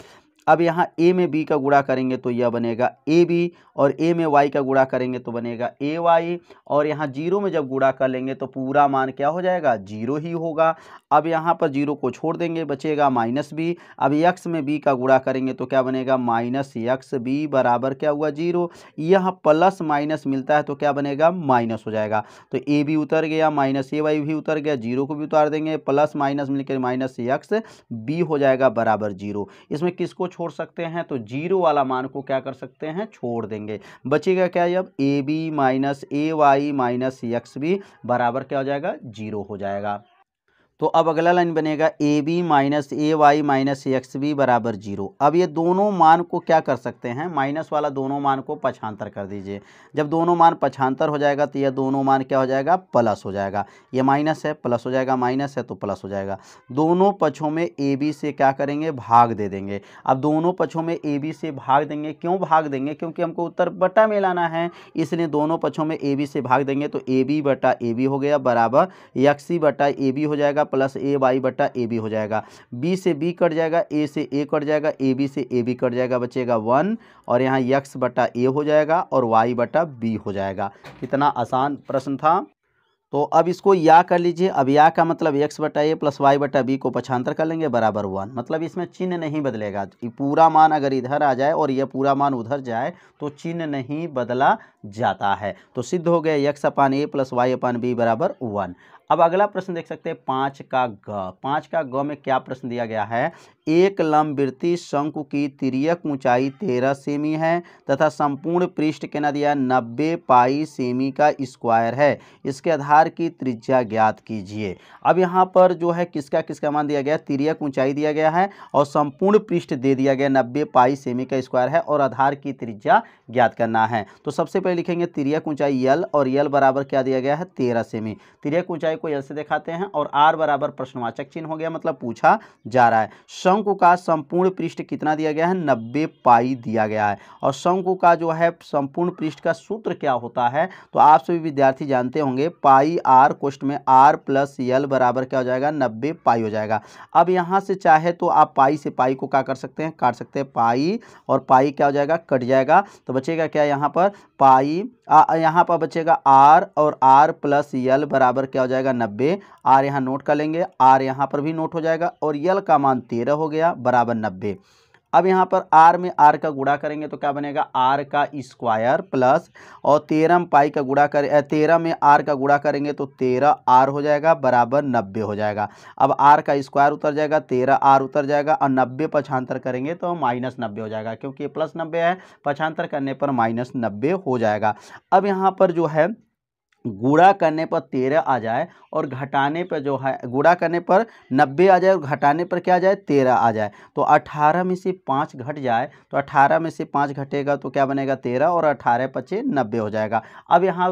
अब यहाँ ए में बी का गुड़ा करेंगे तो यह बनेगा ए बी और ए में वाई का गुड़ा करेंगे तो बनेगा ए वाई और यहाँ जीरो में जब गुड़ा कर लेंगे तो पूरा मान क्या हो जाएगा जीरो ही होगा अब यहाँ पर जीरो को छोड़ देंगे बचेगा माइनस बी अब यक्स में बी का गुड़ा करेंगे तो क्या बनेगा माइनस यक्स बी बराबर क्या हुआ जीरो यहाँ प्लस माइनस मिलता है तो क्या बनेगा माइनस हो जाएगा तो ए भी उतर गया माइनस ए वाई भी उतर गया जीरो को भी उतार देंगे प्लस माइनस मिलकर माइनस यक्स बी हो जाएगा बराबर जीरो इसमें किसको छोड़ छोड़ सकते हैं तो जीरो वाला मान को क्या कर सकते हैं छोड़ देंगे बचेगा क्या जब A B minus A Y minus X B बराबर क्या हो जाएगा जीरो हो जाएगा तो अब अगला लाइन बनेगा A B minus A Y minus X B बराबर जीरो अब ये दोनों मान को क्या कर सकते हैं माइनस वाला दोनों मान को पछांतर कर दीजिए जब दोनों मान पछांतर हो जाएगा तो यह दोनों मान क्या हो जाएगा प्लस हो जाएगा ये माइनस है प्लस हो जाएगा माइनस है तो प्लस हो जाएगा दोनों पक्षों में ए बी से क्या करेंगे भाग दे देंगे अब दोनों पक्षों में ए बी से भाग देंगे क्यों भाग देंगे क्योंकि हमको उत्तर बटा में लाना है इसलिए दोनों पक्षों में ए बी से भाग देंगे तो ए बी बटा ए बी हो गया बराबर यक्सी बटा ए बी हो जाएगा प्लस ए वाई बटा ए बी हो जाएगा बी से बी कट जाएगा ए से ए कट जाएगा ए बी से ए बी कट जाएगा बचेगा वन और यहाँ यक्स बटा ए हो जाएगा और वाई बटा बी हो जाएगा कितना आसान प्रश्न था तो अब इसको या कर लीजिए अब या का मतलब एक्स बटा ए प्लस वाई बटा बी को पछांतर कर लेंगे बराबर वन मतलब इसमें चिन्ह नहीं बदलेगा ये पूरा मान अगर इधर आ जाए और ये पूरा मान उधर जाए तो चिन्ह नहीं बदला जाता है तो सिद्ध हो गया X upon A plus Y upon B बराबर वन अब अगला प्रश्न देख सकते हैं पाँच का ग पाँच का ग में क्या प्रश्न दिया गया है एक लंबवृत्ति शंकु की तिरक ऊंचाई तेरह सेमी है तथा संपूर्ण पृष्ठ के ना दिया नब्बे पाई सेमी का स्क्वायर है इसके आधार की त्रिज्या ज्ञात कीजिए अब यहाँ पर जो है किसका किसका मान दिया गया तिरक ऊंचाई दिया गया है और संपूर्ण पृष्ठ दे दिया गया नब्बे पाई सेमी का स्क्वायर है और आधार की त्रिज्या ज्ञात करना है तो सबसे पहले लिखेंगे तिरक ऊंचाई यल और यल बराबर क्या दिया गया है तेरह सेमी तिरक ऊंचाई कोई ऐसे दिखाते हैं और आर बराबर प्रश्नवाचक चिन्ह हो गया मतलब पूछा जा रहा है शंकु का संपूर्ण पृष्ठ कितना दिया गया है नब्बे पाई दिया गया है और शंकु का जो है संपूर्ण पृष्ठ का सूत्र क्या होता है तो आप सभी विद्यार्थी जानते होंगे पाई आर क्वेश्चन में आर प्लस यल बराबर क्या हो जाएगा नब्बे पाई हो जाएगा अब यहाँ से चाहे तो आप पाई से पाई को क्या कर सकते हैं काट सकते हैं पाई और पाई क्या हो जाएगा कट जाएगा तो बचेगा क्या यहाँ पर पाई यहाँ पर बचेगा आर और आर प्लस यल बराबर क्या हो जाएगा जाएगा नब्बे आर यहाँ नोट कर लेंगे आर यहाँ पर भी नोट हो जाएगा और यल का मान तेरह हो गया बराबर नब्बे अब यहाँ पर आर में आर का गुड़ा करेंगे तो क्या बनेगा आर का स्क्वायर प्लस और तेरह पाई का गुड़ा करें तेरह में आर का गुड़ा करेंगे तो तेरह आर हो जाएगा बराबर नब्बे हो जाएगा अब आर का स्क्वायर उतर जाएगा तेरह आर उतर जाएगा और नब्बे पछांतर करेंगे तो माइनस नब्बे हो जाएगा क्योंकि प्लस नब्बे है पछांतर करने पर माइनस नब्बे हो जाएगा अब यहाँ पर जो है गुड़ा करने पर तेरह आ जाए और घटाने पर जो है गुड़ा करने पर नब्बे आ जाए और घटाने पर क्या आ जाए तेरह आ जाए तो अठारह में से पाँच घट जाए तो अठारह में से पाँच घटेगा तो क्या बनेगा तेरह और अठारह पच्चे नब्बे हो जाएगा अब यहाँ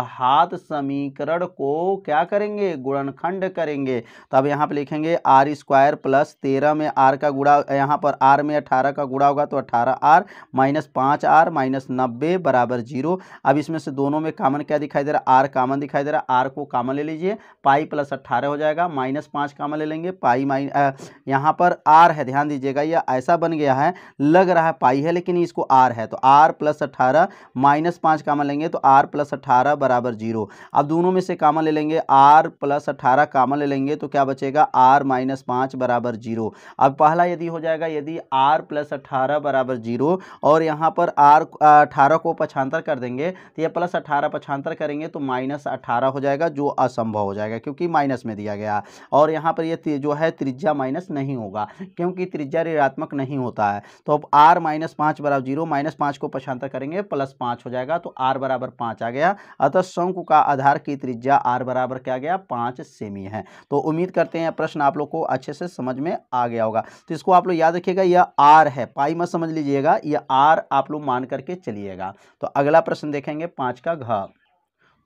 घात समीकरण को क्या करेंगे गुणनखंड करेंगे तो अब यहाँ पर लिखेंगे आर स्क्वायर प्लस तेरह में आर का गुड़ा यहाँ पर आर में अठारह का गुड़ा होगा तो अठारह आर माइनस पाँच आर माइनस नब्बे बराबर जीरो अब इसमें से दोनों में कामन क्या दिखाई दे रहा आर कामन दिखाई दे रहा है आर को कामन ले लीजिए पाई प्लस अट्ठारह हो जाएगा माइनस पाँच कामन ले लेंगे पाई माइन यहाँ पर आर है ध्यान दीजिएगा यह ऐसा बन गया है लग रहा है पाई है लेकिन इसको आर है तो आर प्लस अट्ठारह माइनस पाँच कामन लेंगे तो आर प्लस अट्ठारह बराबर जीरो अब दोनों में से कामन ले लेंगे आर प्लस अट्ठारह कामन ले लेंगे तो क्या बचेगा आर माइनस पाँच बराबर जीरो अब पहला यदि हो जाएगा यदि आर प्लस अट्ठारह बराबर जीरो और यहाँ पर आर अठारह को पछांतर कर देंगे तो यह प्लस अठारह पछांतर करेंगे तो तो माइनस अठारह हो जाएगा जो असंभव हो जाएगा क्योंकि माइनस में दिया गया और यहाँ पर ये जो है त्रिज्या माइनस नहीं होगा क्योंकि त्रिज्या ऋणात्मक नहीं होता है तो अब आर माइनस पाँच बराबर जीरो माइनस पाँच को पछांतर करेंगे प्लस पाँच हो जाएगा तो आर बराबर पाँच आ गया अतः शंकु का आधार की त्रिज्या आर बराबर क्या गया पाँच सेमी है तो उम्मीद करते हैं प्रश्न आप लोग को अच्छे से समझ में आ गया होगा तो इसको आप लोग याद रखिएगा यह आर है पाई मत समझ लीजिएगा यह आर आप लोग मान करके चलिएगा तो अगला प्रश्न देखेंगे पाँच का घ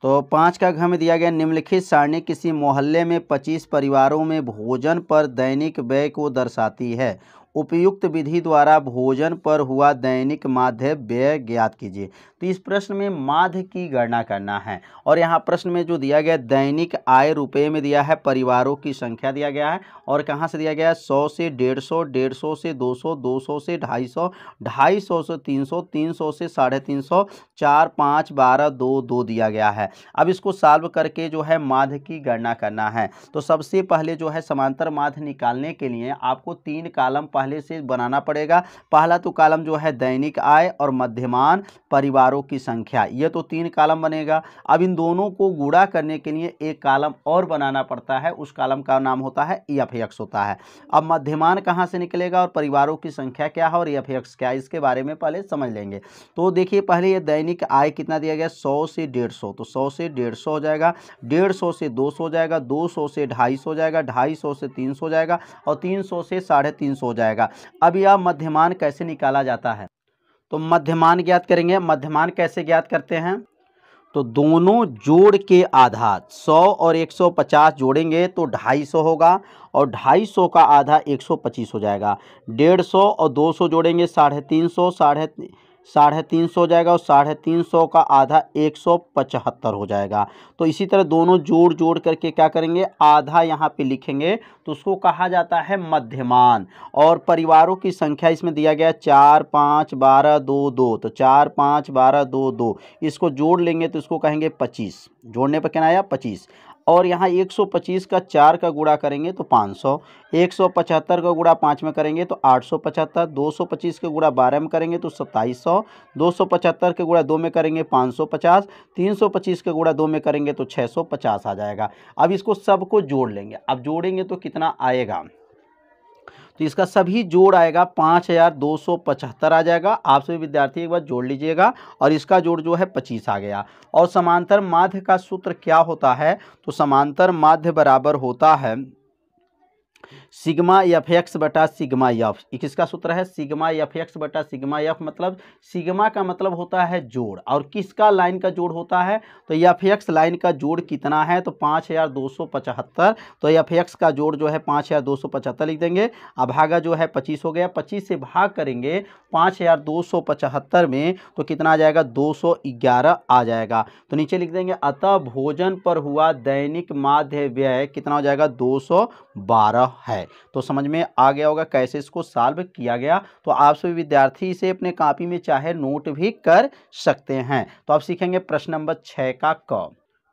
तो पाँच का में दिया गया निम्नलिखित सारणी किसी मोहल्ले में पच्चीस परिवारों में भोजन पर दैनिक व्यय को दर्शाती है उपयुक्त विधि द्वारा भोजन पर हुआ दैनिक माध्य व्यय ज्ञात कीजिए तो इस प्रश्न में माध्य की गणना करना है और यहाँ प्रश्न में जो दिया गया दैनिक आय रुपये में दिया है परिवारों की संख्या दिया गया है और कहाँ से दिया गया है सौ से डेढ़ सौ डेढ़ सौ से दो सौ दो सौ से ढाई सौ ढाई सौ से तीन सौ तीन सौ से साढ़े तीन सौ चार पाँच बारह दो दो दिया गया है अब इसको साल्व करके जो है माध्य की गणना करना है तो सबसे पहले जो है समांतर माध्य निकालने के लिए आपको तीन कालम पहले पहले से बनाना पड़ेगा पहला तो कालम जो है दैनिक आय और मध्यमान परिवारों की संख्या ये तो तीन कालम बनेगा अब इन दोनों को गुड़ा करने के लिए एक कालम और बनाना पड़ता है उस कालम का नाम होता है ई एफ एक्स होता है अब मध्यमान कहाँ से निकलेगा और परिवारों की संख्या क्या है और ई एफ एक्स क्या है इसके बारे में पहले समझ लेंगे तो देखिए पहले ये दैनिक आय कितना दिया गया सौ से डेढ़ सौ तो सौ से डेढ़ सौ हो जाएगा डेढ़ सौ से दो सौ हो जाएगा दो सौ से ढाई सौ हो जाएगा ढाई सौ से तीन सौ हो जाएगा और तीन सौ से साढ़े तीन सौ हो जाएगा जाएगा अब यह मध्यमान कैसे निकाला जाता है तो मध्यमान ज्ञात करेंगे मध्यमान कैसे ज्ञात करते हैं तो दोनों जोड़ के आधा 100 और 150 जोड़ेंगे तो 250 होगा और 250 का आधा 125 हो जाएगा 150 और 200 जोड़ेंगे साढ़े तीन सौ साढ़े साढ़े तीन सौ हो जाएगा और साढ़े तीन सौ का आधा एक सौ पचहत्तर हो जाएगा तो इसी तरह दोनों जोड़ जोड़ करके क्या करेंगे आधा यहाँ पे लिखेंगे तो उसको कहा जाता है मध्यमान और परिवारों की संख्या इसमें दिया गया चार पाँच बारह दो दो तो चार पाँच बारह दो दो इसको जोड़ लेंगे तो इसको कहेंगे पच्चीस जोड़ने पर क्या आया पच्चीस और यहाँ 125 का चार का गुड़ा करेंगे तो 500 175 का गुड़ा पाँच में करेंगे तो 875 225 का गुड़ा बारह में करेंगे तो 2700 275 का गुड़ा दो में करेंगे 550 325 का गुड़ा दो में करेंगे तो 650 आ जाएगा अब इसको सबको जोड़ लेंगे अब जोड़ेंगे तो कितना आएगा तो इसका सभी जोड़ आएगा पाँच हज़ार दो सौ पचहत्तर आ जाएगा आप सभी विद्यार्थी एक बार जोड़ लीजिएगा और इसका जोड़ जो है पच्चीस आ गया और समांतर माध्य का सूत्र क्या होता है तो समांतर माध्य बराबर होता है सिग्मा एफ एक्स बटा सिग्मा एफ किसका सूत्र है सिग्मा एफ एक्स बटा सिग्मा एफ मतलब सिग्मा का मतलब होता है जोड़ और किसका लाइन का जोड़ होता है तो एफ एक्स लाइन का जोड़ कितना है तो पाँच हज़ार दो सौ पचहत्तर तो एफ एक्स का जोड़ जो है पाँच हज़ार दो सौ पचहत्तर लिख देंगे अभागा जो है पच्चीस हो गया पच्चीस से भाग करेंगे पाँच हज़ार दो सौ पचहत्तर में तो कितना आ जाएगा दो सौ ग्यारह आ जाएगा तो नीचे लिख देंगे अतः भोजन पर हुआ दैनिक माध्य व्यय कितना हो जाएगा दो सौ बारह है है तो समझ में आ गया होगा कैसे इसको सॉल्व किया गया तो आप सभी विद्यार्थी इसे अपने कापी में चाहे नोट भी कर सकते हैं तो आप सीखेंगे प्रश्न नंबर छः का क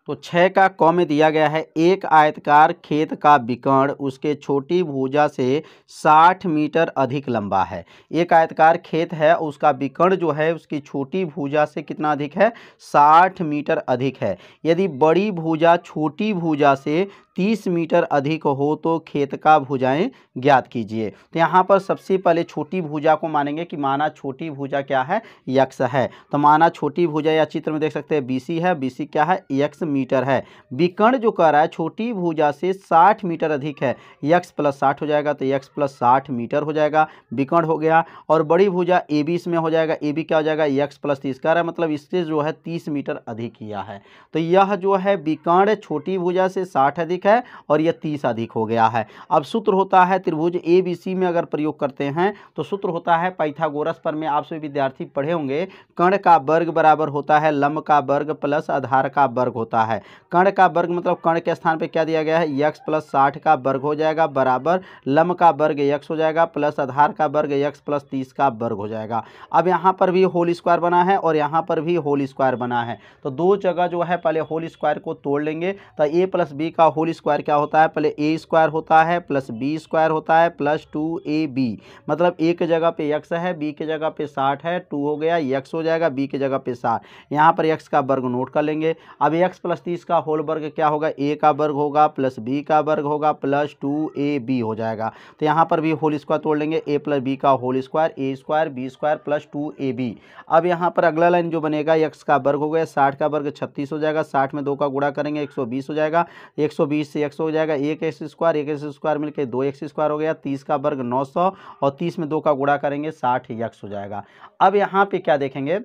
तो छः का क में दिया गया है एक आयतकार खेत का विकर्ण उसके छोटी भुजा से साठ मीटर अधिक लंबा है एक आयतकार खेत है उसका विकर्ण जो है उसकी छोटी भुजा से कितना अधिक है साठ मीटर अधिक है यदि बड़ी भुजा छोटी भुजा से तीस मीटर अधिक हो तो खेत का भुजाएं ज्ञात कीजिए तो यहाँ पर सबसे पहले छोटी भुजा को मानेंगे कि माना छोटी भुजा क्या है यक्स है तो माना छोटी भुजा या चित्र में देख सकते हैं बीसी है बीसी क्या है यक्स मीटर है विकर्ण जो कह रहा है छोटी भुजा से साठ मीटर अधिक है यक्स प्लस साठ हो जाएगा तो यक्स प्लस साठ मीटर हो जाएगा विकर्ण हो गया और बड़ी भूजा ए बी इसमें हो जाएगा ए बी क्या हो जाएगा यक्स प्लस तीस कह रहा है मतलब इससे जो है तीस मीटर अधिक किया है तो यह जो है विकर्ण छोटी भूजा से साठ अधिक है है और यह तीस अधिक हो गया है अब सूत्र होता है त्रिभुज ए बी सी में अगर प्रयोग करते हैं तो सूत्र होता है पाइथागोरस पर में आप सभी विद्यार्थी पढ़े होंगे कण का वर्ग बराबर होता है लंब का वर्ग प्लस आधार का वर्ग होता है कण का वर्ग मतलब कण के स्थान पर क्या दिया गया है यक्स प्लस साठ का वर्ग हो जाएगा बराबर लम का वर्ग यक्स हो जाएगा प्लस आधार का वर्ग यक्स प्लस तीस का वर्ग हो जाएगा अब यहाँ पर भी होल स्क्वायर बना है और यहाँ पर भी होल स्क्वायर बना है तो दो जगह जो है पहले होल स्क्वायर को तोड़ लेंगे तो ए प्लस बी का होल स्क्वायर क्या होता है पहले ए स्क्वायर होता है प्लस बी स्क्वायर होता है प्लस टू ए बी मतलब ए के जगह पे यक्स है बी के जगह पे साठ है टू हो गया यक्स हो जाएगा बी के जगह पे साठ यहाँ पर यक्स का वर्ग नोट कर लेंगे अब यक्स प्लस तीस का होल वर्ग क्या होगा ए का वर्ग होगा प्लस बी का वर्ग होगा प्लस टू ए बी हो जाएगा तो यहाँ पर भी होल स्क्वायर तोड़ लेंगे ए प्लस बी का whole square A square B square plus two A B अब यहाँ पर अगला लाइन जो बनेगा यक्स का वर्ग हो गया साठ का वर्ग छत्तीस हो जाएगा साठ में दो का गुड़ा करेंगे एक हो जाएगा एक बीस से एक्स हो जाएगा एक एक्स स्क्वायर एक एक्स स्क्वायर मिलकर दो एक्स स्क्वायर हो गया तीस का वर्ग नौ सौ और तीस में दो का गुड़ा करेंगे साठ एक्स हो जाएगा अब यहाँ पे क्या देखेंगे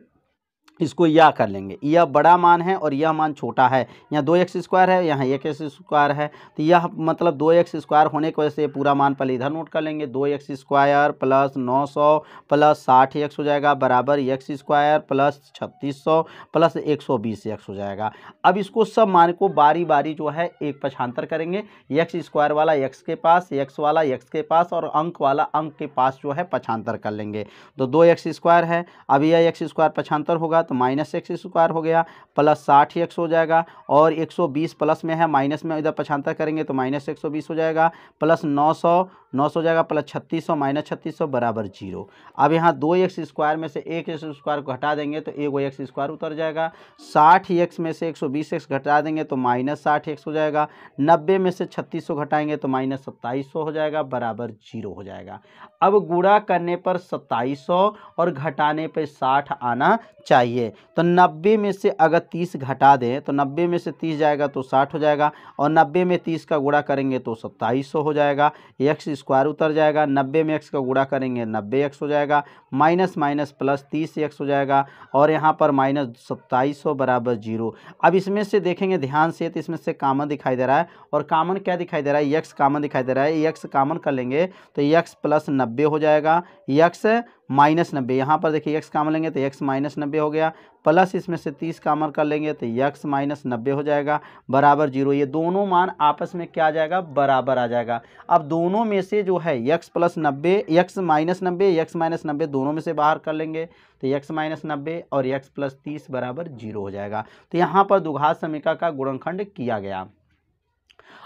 इसको या कर लेंगे यह बड़ा मान है और यह मान छोटा है यहाँ दो एक्स स्क्वायर है यहाँ एक एक्स स्क्वायर है तो यह मतलब दो एक्स स्क्वायर होने की वजह से पूरा मान पहले इधर नोट कर लेंगे दो एक्स स्क्वायर प्लस नौ सौ प्लस साठ एक्स हो जाएगा बराबर एक्स स्क्वायर प्लस छत्तीस सौ प्लस एक सौ बीस एक्स हो जाएगा अब इसको सब मान को बारी बारी जो है एक पछांतर करेंगे एक्स स्क्वायर वाला एक्स के पास एक्स वाला एक्स के पास और अंक वाला अंक के पास जो है पछांतर कर लेंगे तो दो एक्स स्क्वायर है अब यह एक्स स्क्वायर पछांतर होगा तो माइनस एक्स स्क्वायर हो गया प्लस साठ एक्स हो जाएगा और एक सौ बीस प्लस में है माइनस में इधर पछांतर करेंगे तो माइनस एक सौ बीस हो जाएगा प्लस नौ सौ नौ सौ जाएगा प्लस छत्तीस सौ माइनस छत्तीस सौ बराबर जीरो अब यहाँ दो एक्स स्क्वायर में से एक एक्स स्क्वायर को हटा देंगे तो एक वो एक्स स्क्वायर उतर जाएगा साठ एक्स में से एक सौ बीस एक्स घटा देंगे तो माइनस साठ एक्स हो जाएगा नब्बे में से छत्तीस सौ घटाएंगे तो माइनस सत्ताईस सौ हो जाएगा बराबर जीरो हो जाएगा अब गुड़ा करने पर सत्ताईस सौ और घटाने पर साठ आना चाहिए चाहिए तो नब्बे में से अगर तीस घटा दें तो नब्बे में से तीस जाएगा तो साठ हो जाएगा और नब्बे में तीस का गुड़ा करेंगे तो सत्ताईस हो जाएगा एक्स स्क्वायर उतर जाएगा नब्बे में एक्स का गुड़ा करेंगे नब्बे एक्स हो जाएगा माइनस माइनस प्लस तीस एक्स हो जाएगा और यहाँ पर माइनस सत्ताईस बराबर जीरो अब इसमें से देखेंगे ध्यान से तो इसमें से कामन दिखाई दे रहा है और कामन क्या दिखाई दे रहा है यक्स कामन दिखाई दे रहा है यक्स कामन कर लेंगे तो यक्स प्लस नब्बे हो जाएगा यक्स माइनस नब्बे यहाँ पर देखिए एक्स काम लेंगे तो एक्स माइनस नब्बे हो गया प्लस इसमें से तीस कामर कर लेंगे तो यक्स माइनस नब्बे हो जाएगा बराबर जीरो ये दोनों मान आपस में क्या आ जाएगा बराबर आ जाएगा अब दोनों में से जो है यक्स प्लस नब्बे यक्स माइनस नब्बे यक्स माइनस नब्बे दोनों में से बाहर कर लेंगे तो यक्स माइनस नब्बे और यक्स प्लस तीस बराबर जीरो हो जाएगा तो यहाँ पर दुघात समीका का गुणनखंड किया गया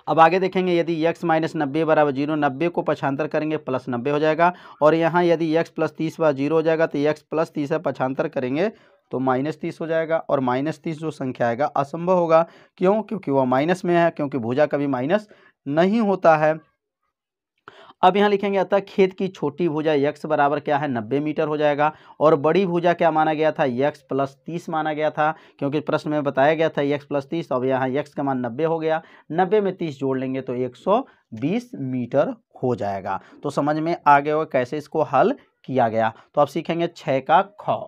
अब आगे देखेंगे यदि x माइनस नब्बे बराबर जीरो नब्बे को पछांतर करेंगे प्लस नब्बे हो जाएगा और यहाँ यदि x प्लस तीस बार जीरो हो जाएगा तो x प्लस तीस है पछांतर करेंगे तो माइनस तीस हो जाएगा और माइनस तीस जो संख्या आएगा असंभव होगा क्यों क्योंकि वह माइनस में है क्योंकि भुजा कभी माइनस नहीं होता है अब यहाँ लिखेंगे अतः खेत की छोटी भुजा यक्स बराबर क्या है नब्बे मीटर हो जाएगा और बड़ी भुजा क्या माना गया था यक्स प्लस तीस माना गया था क्योंकि प्रश्न में बताया गया था यक्स प्लस तीस अब यहाँ यक्स का मान नब्बे हो गया नब्बे में तीस जोड़ लेंगे तो एक सौ बीस मीटर हो जाएगा तो समझ में आ गया कैसे इसको हल किया गया तो अब सीखेंगे छः का ख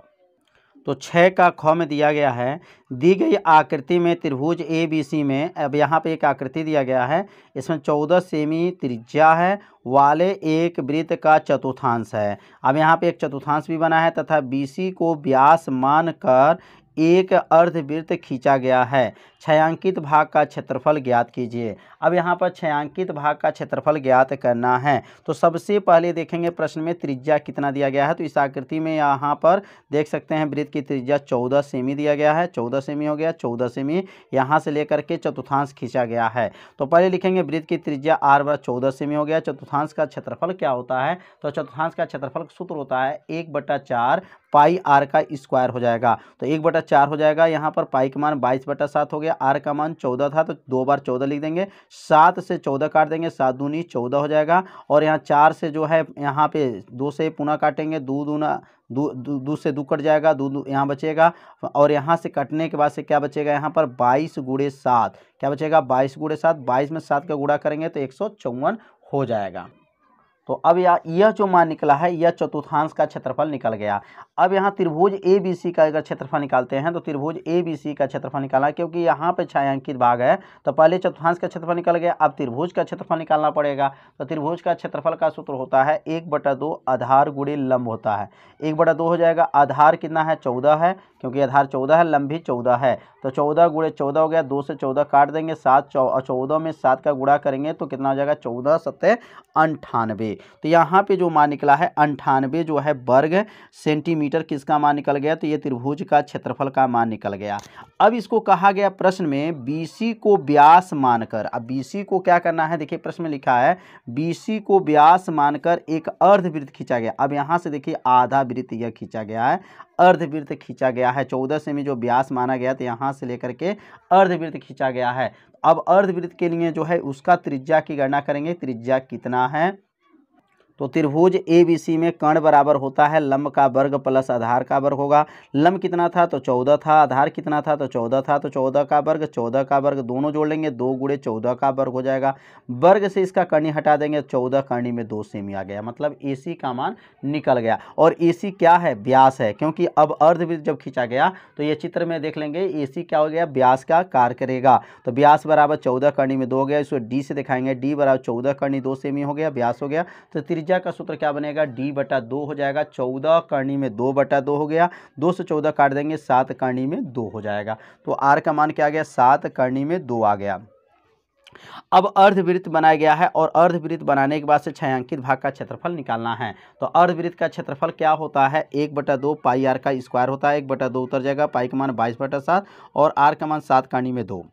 तो छः का ख में दिया गया है दी गई आकृति में त्रिभुज ए बी सी में अब यहाँ पे एक आकृति दिया गया है इसमें चौदह सेमी त्रिज्या है वाले एक वृत्त का चतुर्थांश है अब यहाँ पे एक चतुर्थांश भी बना है तथा बी सी को व्यास मानकर एक अर्धवृत्त खींचा गया है छयांकित भाग का क्षेत्रफल ज्ञात कीजिए अब यहाँ पर छयांकित भाग का क्षेत्रफल ज्ञात करना है तो सबसे पहले देखेंगे प्रश्न में त्रिज्या कितना दिया गया है तो इस आकृति में यहाँ पर देख सकते हैं वृत्त की त्रिज्या चौदह सेमी दिया गया है चौदह सेमी हो गया चौदह सेमी यहाँ से लेकर के चतुर्थांश खींचा गया है तो पहले लिखेंगे वृत्त की त्रिज्या आर बार चौदह सेमी हो गया चतुर्थांश का क्षेत्रफल क्या होता है तो चतुर्थांश का क्षेत्रफल सूत्र होता है एक बटा चार पाई आर का स्क्वायर हो जाएगा तो एक बटा चार हो जाएगा यहाँ पर पाई के मान बाईस बटा सात हो गया गया आर का मान चौदह था तो दो बार चौदह लिख देंगे सात से चौदह काट देंगे सात दूनी चौदह हो जाएगा और यहाँ चार से जो है यहाँ पे दो से पुनः काटेंगे दो दूना दो दू, दू से दो कट जाएगा दो यहाँ बचेगा और यहाँ से कटने के बाद से क्या बचेगा यहाँ पर बाईस गुड़े सात क्या बचेगा बाईस गुड़े सात बाईस में सात का गुड़ा करेंगे तो एक हो जाएगा तो अब यह यह जो मान निकला है यह चतुर्थांश का क्षेत्रफल निकल गया अब यहाँ त्रिभुज ए बी सी का अगर क्षेत्रफल निकालते हैं तो त्रिभुज ए बी सी का क्षेत्रफल निकाला क्योंकि यहाँ पे छायांकित भाग है तो पहले चतुर्थांश का क्षेत्रफल निकल गया अब त्रिभुज का क्षेत्रफल निकालना पड़ेगा तो त्रिभुज का क्षेत्रफल का सूत्र होता है एक बटा दो आधार गुड़े लंब होता है एक बटा दो हो जाएगा आधार कितना है चौदह है क्योंकि आधार चौदह है लंब भी चौदह है तो चौदह गुड़े चौदह हो गया दो से चौदह काट देंगे सात चौदह में सात का गुड़ा करेंगे तो कितना हो जाएगा चौदह सत्ते अंठानवे तो यहाँ पे जो मान निकला है अंठानवे जो है वर्ग सेंटीमीटर किसका मान निकल गया तो ये त्रिभुज का क्षेत्रफल का मान निकल गया अब इसको कहा गया प्रश्न में बी को व्यास मानकर अब बी को क्या करना है देखिए प्रश्न में लिखा है बी को व्यास मानकर एक अर्धवृत्त खींचा गया अब यहाँ से देखिए आधा वृत्त यह खींचा गया है अर्धवृत्त खींचा गया है चौदह सेमी जो व्यास माना गया तो यहाँ से लेकर के अर्धवृत्त खींचा गया है अब अर्धवृत्त के लिए जो है उसका त्रिज्या की गणना करेंगे त्रिज्या कितना है तो त्रिभुज ए बी सी में कर्ण बराबर होता है लंब का वर्ग प्लस आधार का वर्ग होगा लंब कितना था तो चौदह था आधार कितना था तो चौदह था तो चौदह का वर्ग चौदह का वर्ग दोनों जोड़ लेंगे दो गुड़े चौदह का वर्ग हो जाएगा वर्ग से इसका कर्णी हटा देंगे चौदह कर्णी में दो सेमी आ गया मतलब ए सी का मान निकल गया और ए सी क्या है व्यास है क्योंकि अब अर्धवृत्त जब खींचा गया तो ये चित्र में देख लेंगे ए सी क्या हो गया व्यास का कार्य करेगा तो व्यास बराबर चौदह कर्णी में दो हो गया इसको डी से दिखाएंगे डी बराबर चौदह कर्णी दो सेमी हो गया व्यास हो गया तो त्रिज्या त्रिज्या का सूत्र क्या बनेगा डी बटा दो हो जाएगा चौदह कर्णी में दो बटा दो हो गया दो से चौदह काट देंगे सात कर्णी में दो हो जाएगा तो आर का मान क्या आ गया सात कर्णी में दो आ गया अब अर्धवृत्त बनाया गया है और अर्धवृत्त बनाने के बाद से छायांकित भाग का क्षेत्रफल निकालना है तो अर्धवृत्त का क्षेत्रफल क्या होता है एक बटा दो पाई आर का स्क्वायर होता है एक बटा दो उतर जाएगा पाई का मान बाईस बटा सात और आर का मान सात काणी में दो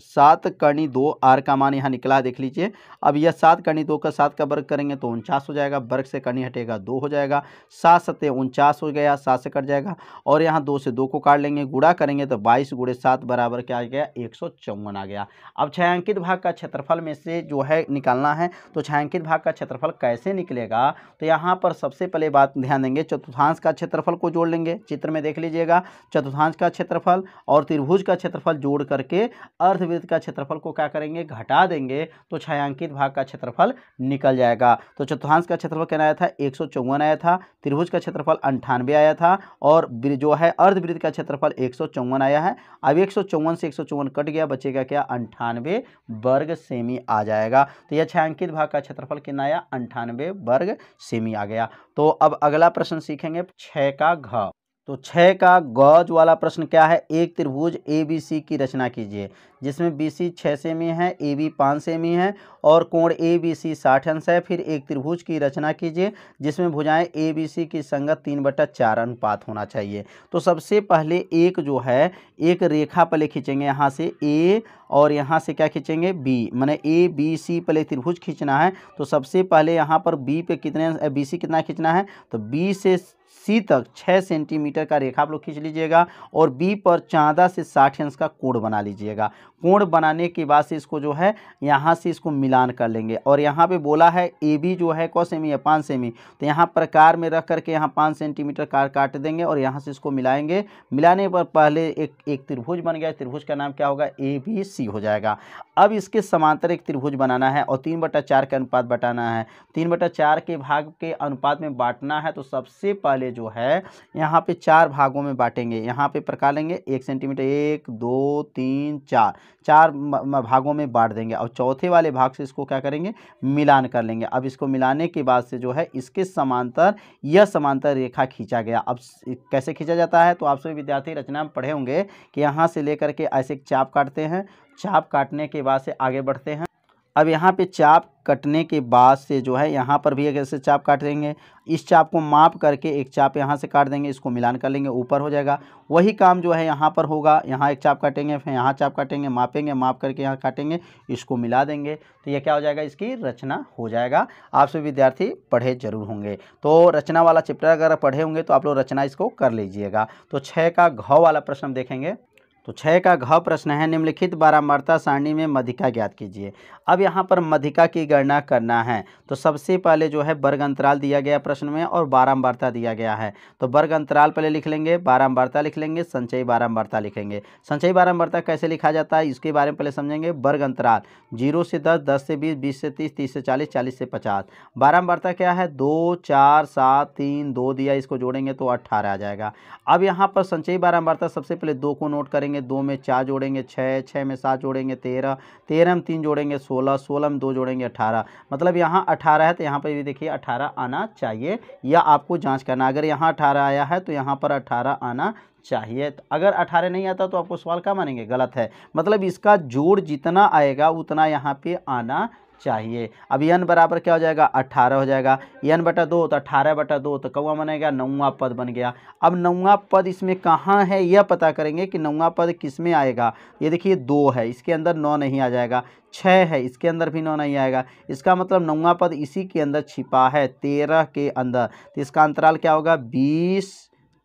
सात कर्णी दो आर का मान यहाँ निकला देख लीजिए अब यह सात कर्णी दो का सात का वर्ग करेंगे तो उनचास हो जाएगा वर्ग से कर्णी हटेगा दो हो जाएगा सात सत्य उनचास हो गया सात से कट जाएगा और यहाँ दो से दो को काट लेंगे गुड़ा करेंगे तो बाईस गुड़े सात बराबर क्या आ गया एक सौ चौवन आ गया अब छायांकित भाग का क्षेत्रफल में से जो है निकालना है तो छायांकित भाग का क्षेत्रफल कैसे निकलेगा तो यहाँ पर सबसे पहले बात ध्यान देंगे चतुर्थांश का क्षेत्रफल को जोड़ लेंगे चित्र में देख लीजिएगा चतुर्थांश का क्षेत्रफल और त्रिभुज का क्षेत्रफल जोड़ करके अर्ध वृत्त का क्षेत्रफल को क्या करेंगे घटा देंगे तो छायांकित भाग का क्षेत्रफल निकल जाएगा तो चतुर्थांश का क्षेत्रफल क्या आया था एक आया था त्रिभुज का क्षेत्रफल अंठानवे आया था और जो है अर्धवृत्त का क्षेत्रफल एक आया है अब एक से एक कट गया बचेगा क्या अंठानवे वर्ग सेमी आ जाएगा तो यह छायांकित भाग का क्षेत्रफल कितना आया अंठानवे वर्ग सेमी आ गया तो अब अगला प्रश्न सीखेंगे छः का घ तो छः का गौज वाला प्रश्न क्या है एक त्रिभुज ए बी सी की रचना कीजिए जिसमें बी सी छः सेमी है ए बी पाँच सेमी है और कोण ए बी सी साठ अंश है फिर एक त्रिभुज की रचना कीजिए जिसमें भुजाएं ए बी सी की संगत तीन बटा चार अनुपात होना चाहिए तो सबसे पहले एक जो है एक रेखा पहले खींचेंगे यहाँ से ए और यहाँ से क्या खींचेंगे बी मैंने ए बी सी पहले त्रिभुज खींचना है तो सबसे पहले यहाँ पर बी पे कितने बी सी कितना खींचना है तो बी से सी तक 6 सेंटीमीटर का रेखा आप लोग खींच लीजिएगा और बी पर चांदा से 60 अंश का कोण बना लीजिएगा कोण बनाने के बाद से इसको जो है यहाँ से इसको मिलान कर लेंगे और यहाँ पे बोला है ए बी जो है कौ सेमी है पाँच सेमी तो यहाँ प्रकार में रख करके यहाँ पाँच सेंटीमीटर कार काट देंगे और यहाँ से इसको मिलाएंगे मिलाने पर पहले एक एक त्रिभुज बन गया त्रिभुज का नाम क्या होगा ए बी सी हो जाएगा अब इसके समांतर एक त्रिभुज बनाना है और तीन बटा चार अनुपात बटाना है तीन बटा चार के भाग के अनुपात में बांटना है तो सबसे पहले पहले जो है यहाँ पे चार भागों में बांटेंगे यहाँ पे प्रकार लेंगे एक सेंटीमीटर एक दो तीन चार चार भागों में बांट देंगे और चौथे वाले भाग से इसको क्या करेंगे मिलान कर लेंगे अब इसको मिलाने के बाद से जो है इसके समांतर यह समांतर रेखा खींचा गया अब कैसे खींचा जाता है तो आप सभी विद्यार्थी रचना में पढ़े होंगे कि यहाँ से लेकर के ऐसे चाप काटते हैं चाप काटने के बाद से आगे बढ़ते हैं अब यहाँ पे चाप कटने के बाद से जो है यहाँ पर भी एक ऐसे चाप काट देंगे इस चाप को माप करके एक चाप यहाँ से काट देंगे इसको मिलान कर लेंगे ऊपर हो जाएगा वही काम जो है यहाँ पर होगा यहाँ एक चाप काटेंगे फिर यहाँ चाप काटेंगे मापेंगे माप करके यहाँ काटेंगे इसको मिला देंगे तो ये क्या हो जाएगा इसकी रचना हो जाएगा आप सभी विद्यार्थी पढ़े जरूर होंगे तो रचना वाला चैप्टर अगर पढ़े होंगे तो आप लोग रचना इसको कर लीजिएगा तो छः का घ वाला प्रश्न देखेंगे तो छः का घ प्रश्न है निम्नलिखित बारामर्ता सारणी में मधिका ज्ञात कीजिए अब यहाँ पर मधिका की गणना करना है तो सबसे पहले जो है वर्ग अंतराल दिया गया प्रश्न में और बारामवार्ता दिया गया है तो वर्ग अंतराल पहले लिख लेंगे बारामवार्ता लिख लेंगे संचयी बारामवार्ता लिखेंगे संचयी बारामवार्ता कैसे लिखा जाता है इसके बारे में पहले समझेंगे वर्ग अंतराल जीरो से दस दस से बीस बीस से तीस तीस से चालीस चालीस से पचास बारामवार्ता क्या है दो चार सात तीन दो दिया इसको जोड़ेंगे तो अट्ठारह आ जाएगा अब यहाँ पर संचयी बारामवार्ता सबसे पहले दो को नोट करेंगे जोड़ेंगे दो में चार जोड़ेंगे छः छः में सात जोड़ेंगे तेरह तेरह में तीन जोड़ेंगे सोलह सोलह में दो जोड़ेंगे अठारह मतलब यहाँ अठारह है तो यहाँ पर भी देखिए अठारह आना चाहिए या आपको जाँच करना अगर यहाँ अठारह आया है तो यहाँ पर अठारह आना चाहिए तो अगर अठारह नहीं आता तो आपको सवाल क्या मानेंगे गलत है मतलब इसका जोड़ जितना आएगा उतना यहाँ पे आना चाहिए अब यन बराबर क्या हो जाएगा अट्ठारह हो जाएगा यन बटा दो तो अट्ठारह बटा दो तो कौवा बनेगा नौवा पद बन गया अब नौवा पद इसमें कहाँ है यह पता करेंगे कि नौवा पद किस में आएगा ये देखिए दो है इसके अंदर नौ नहीं आ जाएगा छः है इसके अंदर भी नौ नहीं आएगा इसका मतलब नौवा पद इसी के अंदर छिपा है तेरह के अंदर तो इसका अंतराल क्या होगा बीस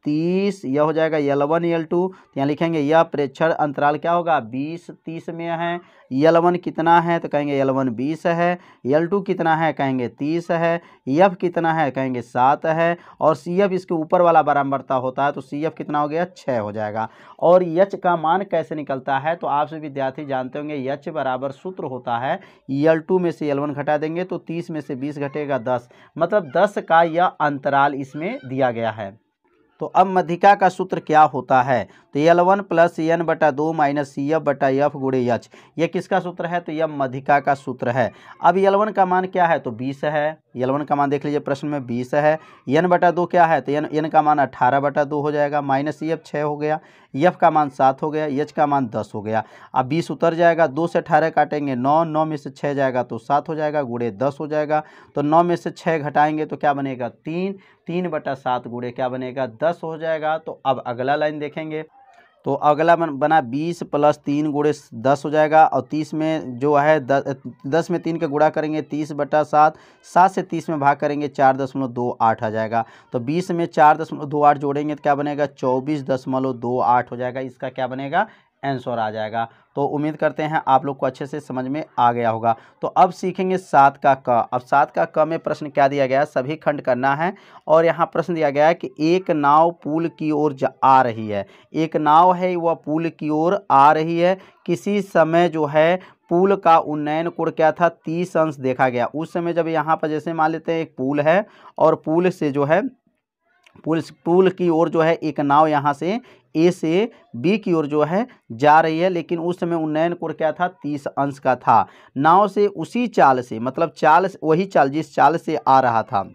तीस यह हो जाएगा यल वन यल टू यहाँ लिखेंगे यह प्रेक्षण अंतराल क्या होगा बीस तीस में है यल वन कितना है तो कहेंगे यल वन बीस है यल टू कितना है कहेंगे तीस है यफ कितना है कहेंगे सात है और सी एफ इसके ऊपर वाला बराबरता होता है तो सी एफ कितना हो गया छः हो जाएगा और यच का मान कैसे निकलता है तो आप सभी विद्यार्थी जानते होंगे यच बराबर सूत्र होता है यल टू में से यल वन घटा देंगे तो तीस में से बीस घटेगा दस मतलब दस का यह अंतराल इसमें दिया गया है तो अब मधिका का सूत्र क्या होता है तो यल वन प्लस एन बटा दो माइनस सी एफ बटा एफ गुड़े यच ये किसका सूत्र है तो यह मधिका का सूत्र है अब यल वन का मान क्या है तो बीस है यल वन का मान देख लीजिए प्रश्न में बीस है एन बटा दो क्या है तो एन एन का मान अट्ठारह बटा दो हो जाएगा माइनस सी एफ छः हो गया यफ का मान सात हो गया यच का मान दस हो गया अब बीस उतर जाएगा दो से अठारह काटेंगे नौ नौ में से छः जाएगा तो सात हो जाएगा गुड़े दस हो जाएगा तो नौ में से छः घटाएंगे तो क्या बनेगा तीन तीन बटा सात गुड़े क्या बनेगा दस हो जाएगा तो अब अगला लाइन देखेंगे तो अगला बन, बना बीस प्लस तीन गुड़े दस हो जाएगा और तीस में जो है दस में तीन का गुड़ा करेंगे तीस बटा सात सात से तीस में भाग करेंगे चार दशमलव दो आठ आ जाएगा तो बीस में चार दशमलव दो आठ जोड़ेंगे तो क्या बनेगा चौबीस दशमलव दो आठ हो जाएगा इसका क्या बनेगा आंसर आ जाएगा तो उम्मीद करते हैं आप लोग को अच्छे से समझ में आ गया होगा तो अब सीखेंगे सात का क अब सात का क में प्रश्न क्या दिया गया सभी खंड करना है और यहाँ प्रश्न दिया गया है कि एक नाव पुल की ओर आ रही है एक नाव है वह पुल की ओर आ रही है किसी समय जो है पुल का उन्नयन कोण क्या था तीस अंश देखा गया उस समय जब यहाँ पर जैसे मान लेते हैं एक पुल है और पुल से जो है पुल पुल की ओर जो है एक नाव यहाँ से ए से बी की ओर जो है जा रही है लेकिन उस समय उन्नयन कोण क्या था तीस अंश का था नाव से उसी चाल से मतलब चाल वही चाल जिस चाल से आ रहा था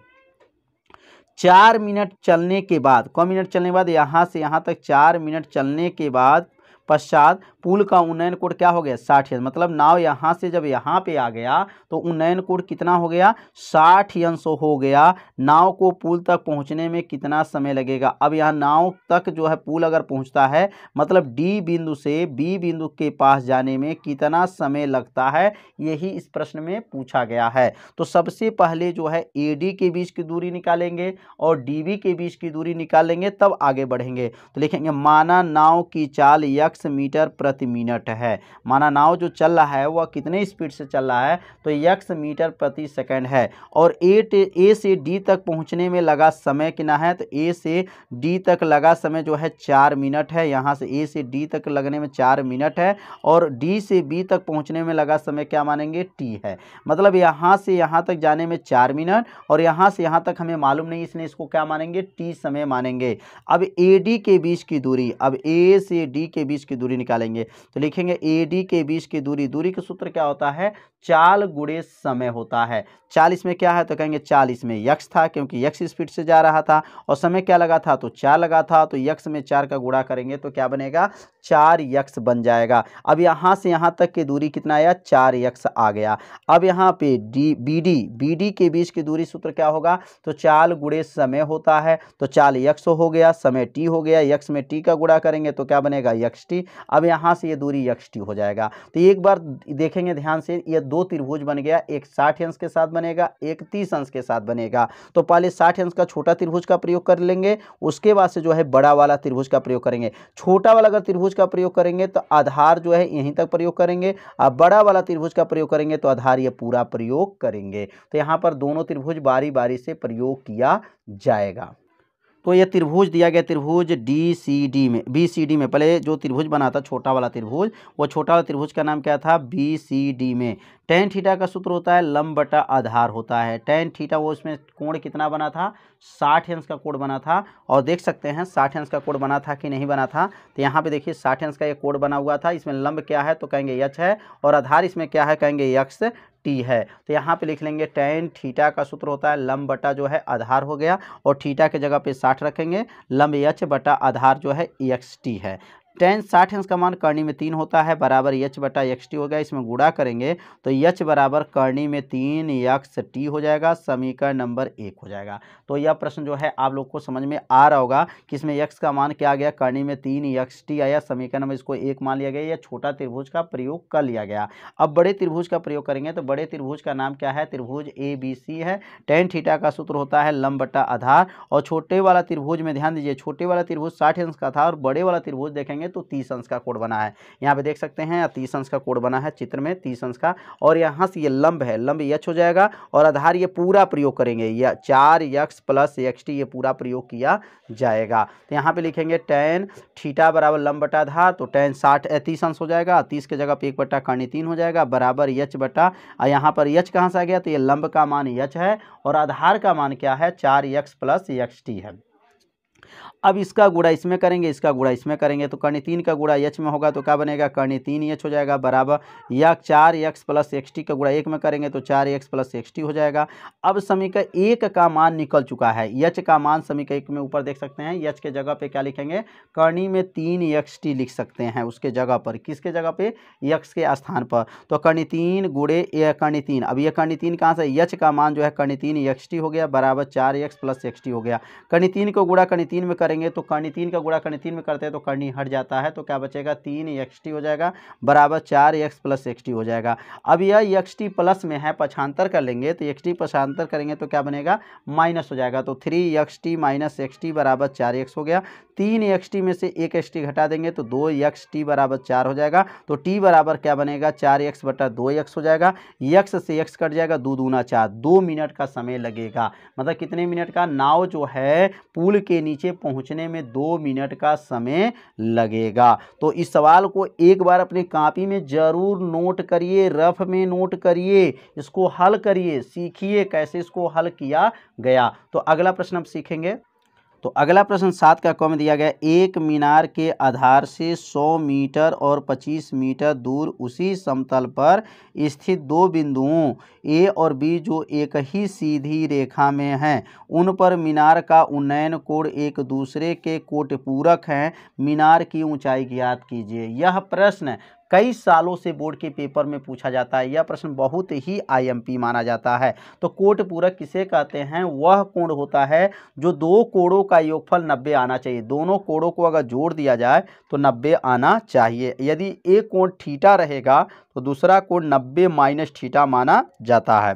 चार मिनट चलने के बाद कौन मिनट चलने के बाद यहाँ से यहाँ तक चार मिनट चलने के बाद पश्चात पुल का उन्नयन कोड क्या हो गया साठ अंश मतलब नाव यहाँ से जब यहाँ पे आ गया तो उन्नयन कोड कितना हो गया साठ अंश हो गया नाव को पुल तक पहुँचने में कितना समय लगेगा अब यहाँ नाव तक जो है पुल अगर पहुँचता है मतलब डी बिंदु से बी बिंदु के पास जाने में कितना समय लगता है यही इस प्रश्न में पूछा गया है तो सबसे पहले जो है ए के बीच की दूरी निकालेंगे और डी के बीच की दूरी निकालेंगे तब आगे बढ़ेंगे तो लिखेंगे माना नाव की चाल यक्स मीटर प्रति प्रति मिनट है माना नाव जो चल रहा है वह कितने स्पीड से चल रहा है तो यक्स मीटर प्रति सेकंड है और ए ए से डी तक पहुंचने में लगा समय कितना है तो ए से डी तक लगा समय जो है चार मिनट है यहाँ से ए से डी तक लगने में चार मिनट है और डी से बी तक पहुँचने में लगा समय क्या मानेंगे टी है मतलब यहाँ से यहाँ तक जाने में चार मिनट और यहाँ से यहाँ तक हमें मालूम नहीं इसलिए इसको क्या मानेंगे टी समय मानेंगे अब ए डी के बीच की दूरी अब ए से डी के बीच की दूरी निकालेंगे लिखेंगे तो लिखेंगे ए डी के बीच की दूरी दूरी का सूत्र क्या होता है चाल गुड़े समय होता है चालीस में क्या है तो कहेंगे चालीस में यक्ष था क्योंकि यक्ष स्पीड से जा रहा था और समय क्या लगा था तो चार लगा था तो यक्ष में चार का गुड़ा करेंगे तो क्या बनेगा चार यक्ष बन जाएगा अब यहाँ से यहाँ तक की दूरी कितना आया चार यक्ष आ गया अब यहाँ पे D B D B D के बीच की दूरी सूत्र क्या होगा तो चाल गुड़े समय होता है तो चाल यक्ष हो गया समय टी हो गया यक्ष में टी का गुड़ा करेंगे तो क्या बनेगा यक्ष टी अब यहाँ यहाँ से ये दूरी यक्षटी हो जाएगा तो एक बार देखेंगे ध्यान से ये दो त्रिभुज बन गया एक साठ अंश के साथ बनेगा एक तीस अंश के साथ बनेगा तो पहले साठ अंश का छोटा त्रिभुज का प्रयोग कर लेंगे उसके बाद से जो है बड़ा वाला त्रिभुज का प्रयोग करेंगे छोटा वाला अगर त्रिभुज का प्रयोग करेंगे तो आधार जो है यहीं तक प्रयोग करेंगे और बड़ा वाला त्रिभुज का प्रयोग करेंगे तो आधार ये पूरा प्रयोग करेंगे तो यहाँ पर दोनों त्रिभुज बारी बारी से प्रयोग किया जाएगा तो ये त्रिभुज दिया गया त्रिभुज डी सी डी में बी सी डी में पहले जो त्रिभुज बना था छोटा वाला त्रिभुज वो छोटा वाला त्रिभुज का नाम क्या था बी सी डी में टेन थीटा का सूत्र होता है लंब बटा आधार होता है टेन थीटा वो उसमें कोण कितना बना था साठ अंश का कोड बना था और देख सकते हैं साठ अंश का कोड बना था कि नहीं बना था तो यहाँ पे देखिए साठ अंश का ये कोड बना हुआ था इसमें लंब क्या है तो कहेंगे यच है और आधार इसमें क्या है कहेंगे यक्ष टी है तो यहाँ पे लिख लेंगे टेन थीटा का सूत्र होता है लंब बटा जो है आधार हो गया और थीटा के जगह पे साठ रखेंगे लंब यच बटा आधार जो है एक्स टी है टेन साठ अंश का मान करणी में तीन होता है बराबर यच बटा यक्ष टी हो गया इसमें गुड़ा करेंगे तो यच बराबर करणी में तीन यक्स टी हो जाएगा समीकरण नंबर एक हो जाएगा तो यह प्रश्न जो है आप लोग को समझ में आ रहा होगा कि इसमें यक्स का मान क्या आ गया करणी में तीन यक्स टी आया समीकरण नंबर इसको एक मान लिया गया या छोटा त्रिभुज का प्रयोग कर लिया गया अब बड़े त्रिभुज का प्रयोग करेंगे तो बड़े त्रिभुज का नाम क्या है त्रिभुज ए बी सी है टेन ठीटा का सूत्र होता है लम बटा आधार और छोटे वाला त्रिभुज में ध्यान दीजिए छोटे वाला त्रिभुज साठ अंश का था और बड़े वाला त्रिभुज देखेंगे हैं तो तीस अंश का कोण बना है यहाँ पे देख सकते हैं तीस अंश का कोण बना है चित्र में तीस अंश का और यहाँ से ये लंब है लंब यच हो जाएगा और आधार ये पूरा प्रयोग करेंगे या चार यक्स प्लस यक्स टी ये पूरा प्रयोग किया जाएगा तो यहाँ पे लिखेंगे टेन ठीटा बराबर लंब बटा आधार तो टेन साठ तीस अंश हो जाएगा तीस के जगह पर एक बट्टा कर्णी तीन हो जाएगा बराबर यच बटा यहाँ पर यच कहाँ से आ गया तो ये लंब का मान यच है और आधार का मान क्या है चार यक्स प्लस यक्स टी है अब इसका गुड़ा इसमें करेंगे इसका गुड़ा इसमें करेंगे तो कर्णी तीन का गुड़ा यच में होगा तो क्या बनेगा कर्णी तीन एच हो जाएगा बराबर या चार एक्स प्लस एक्स टी का गुड़ा एक में करेंगे तो चार एक्स प्लस एक्स टी हो जाएगा अब समीका एक का मान निकल चुका है यच का मान समीका एक में ऊपर देख सकते हैं यच के जगह पर क्या लिखेंगे कर्णी में तीन एक्स टी लिख सकते हैं उसके जगह पर किसके जगह पर यक्ष के स्थान पर तो कर्णी तीन गुड़े कर्णी तीन अब यह कर्णी तीन कहाँ से यच का मान जो है कर्णी तीन एक्स टी हो गया बराबर चार एक्स प्लस एक्स टी हो गया कर्णी तीन को गुड़ा कर्णी तीन में करेंगे तो कर्णी तीन का गुड़ा कर्णी तीन में करते हैं तो कर्णी हट जाता है तो क्या बचेगा तीन एक्स टी हो जाएगा बराबर चार एक्स प्लस एक्स टी हो जाएगा अब यह एक्स टी प्लस में है पछांतर कर लेंगे तो एक्स टी पछांतर करेंगे तो क्या बनेगा माइनस हो जाएगा तो three X T minus X T बराबर चार एक्स हो गया तीन एक्स टी में से एक एक्स टी घटा देंगे तो दो एक्स टी बराबर चार हो जाएगा तो टी बराबर क्या बनेगा चार एक्स बटा दो एक्स हो जाएगा एक्स से एक्स कट जाएगा दो दूना चार दो मिनट का समय लगेगा मतलब कितने मिनट का नाव जो है पुल के नीचे पहुंच पहुंचने में दो मिनट का समय लगेगा तो इस सवाल को एक बार अपने कापी में ज़रूर नोट करिए रफ में नोट करिए इसको हल करिए सीखिए कैसे इसको हल किया गया तो अगला प्रश्न हम सीखेंगे तो अगला प्रश्न सात का क में दिया गया एक मीनार के आधार से 100 मीटर और 25 मीटर दूर उसी समतल पर स्थित दो बिंदुओं ए और बी जो एक ही सीधी रेखा में हैं उन पर मीनार का उन्नयन कोण एक दूसरे के कोटपूरक हैं मीनार की ऊंचाई ज्ञात कीजिए यह प्रश्न कई सालों से बोर्ड के पेपर में पूछा जाता है यह प्रश्न बहुत ही आईएमपी माना जाता है तो कोट पूरक किसे कहते हैं वह कोण होता है जो दो कोड़ों का योगफल नब्बे आना चाहिए दोनों कोड़ों को अगर जोड़ दिया जाए तो नब्बे आना चाहिए यदि एक कोण ठीटा रहेगा तो दूसरा कोण नब्बे माइनस ठीटा माना जाता है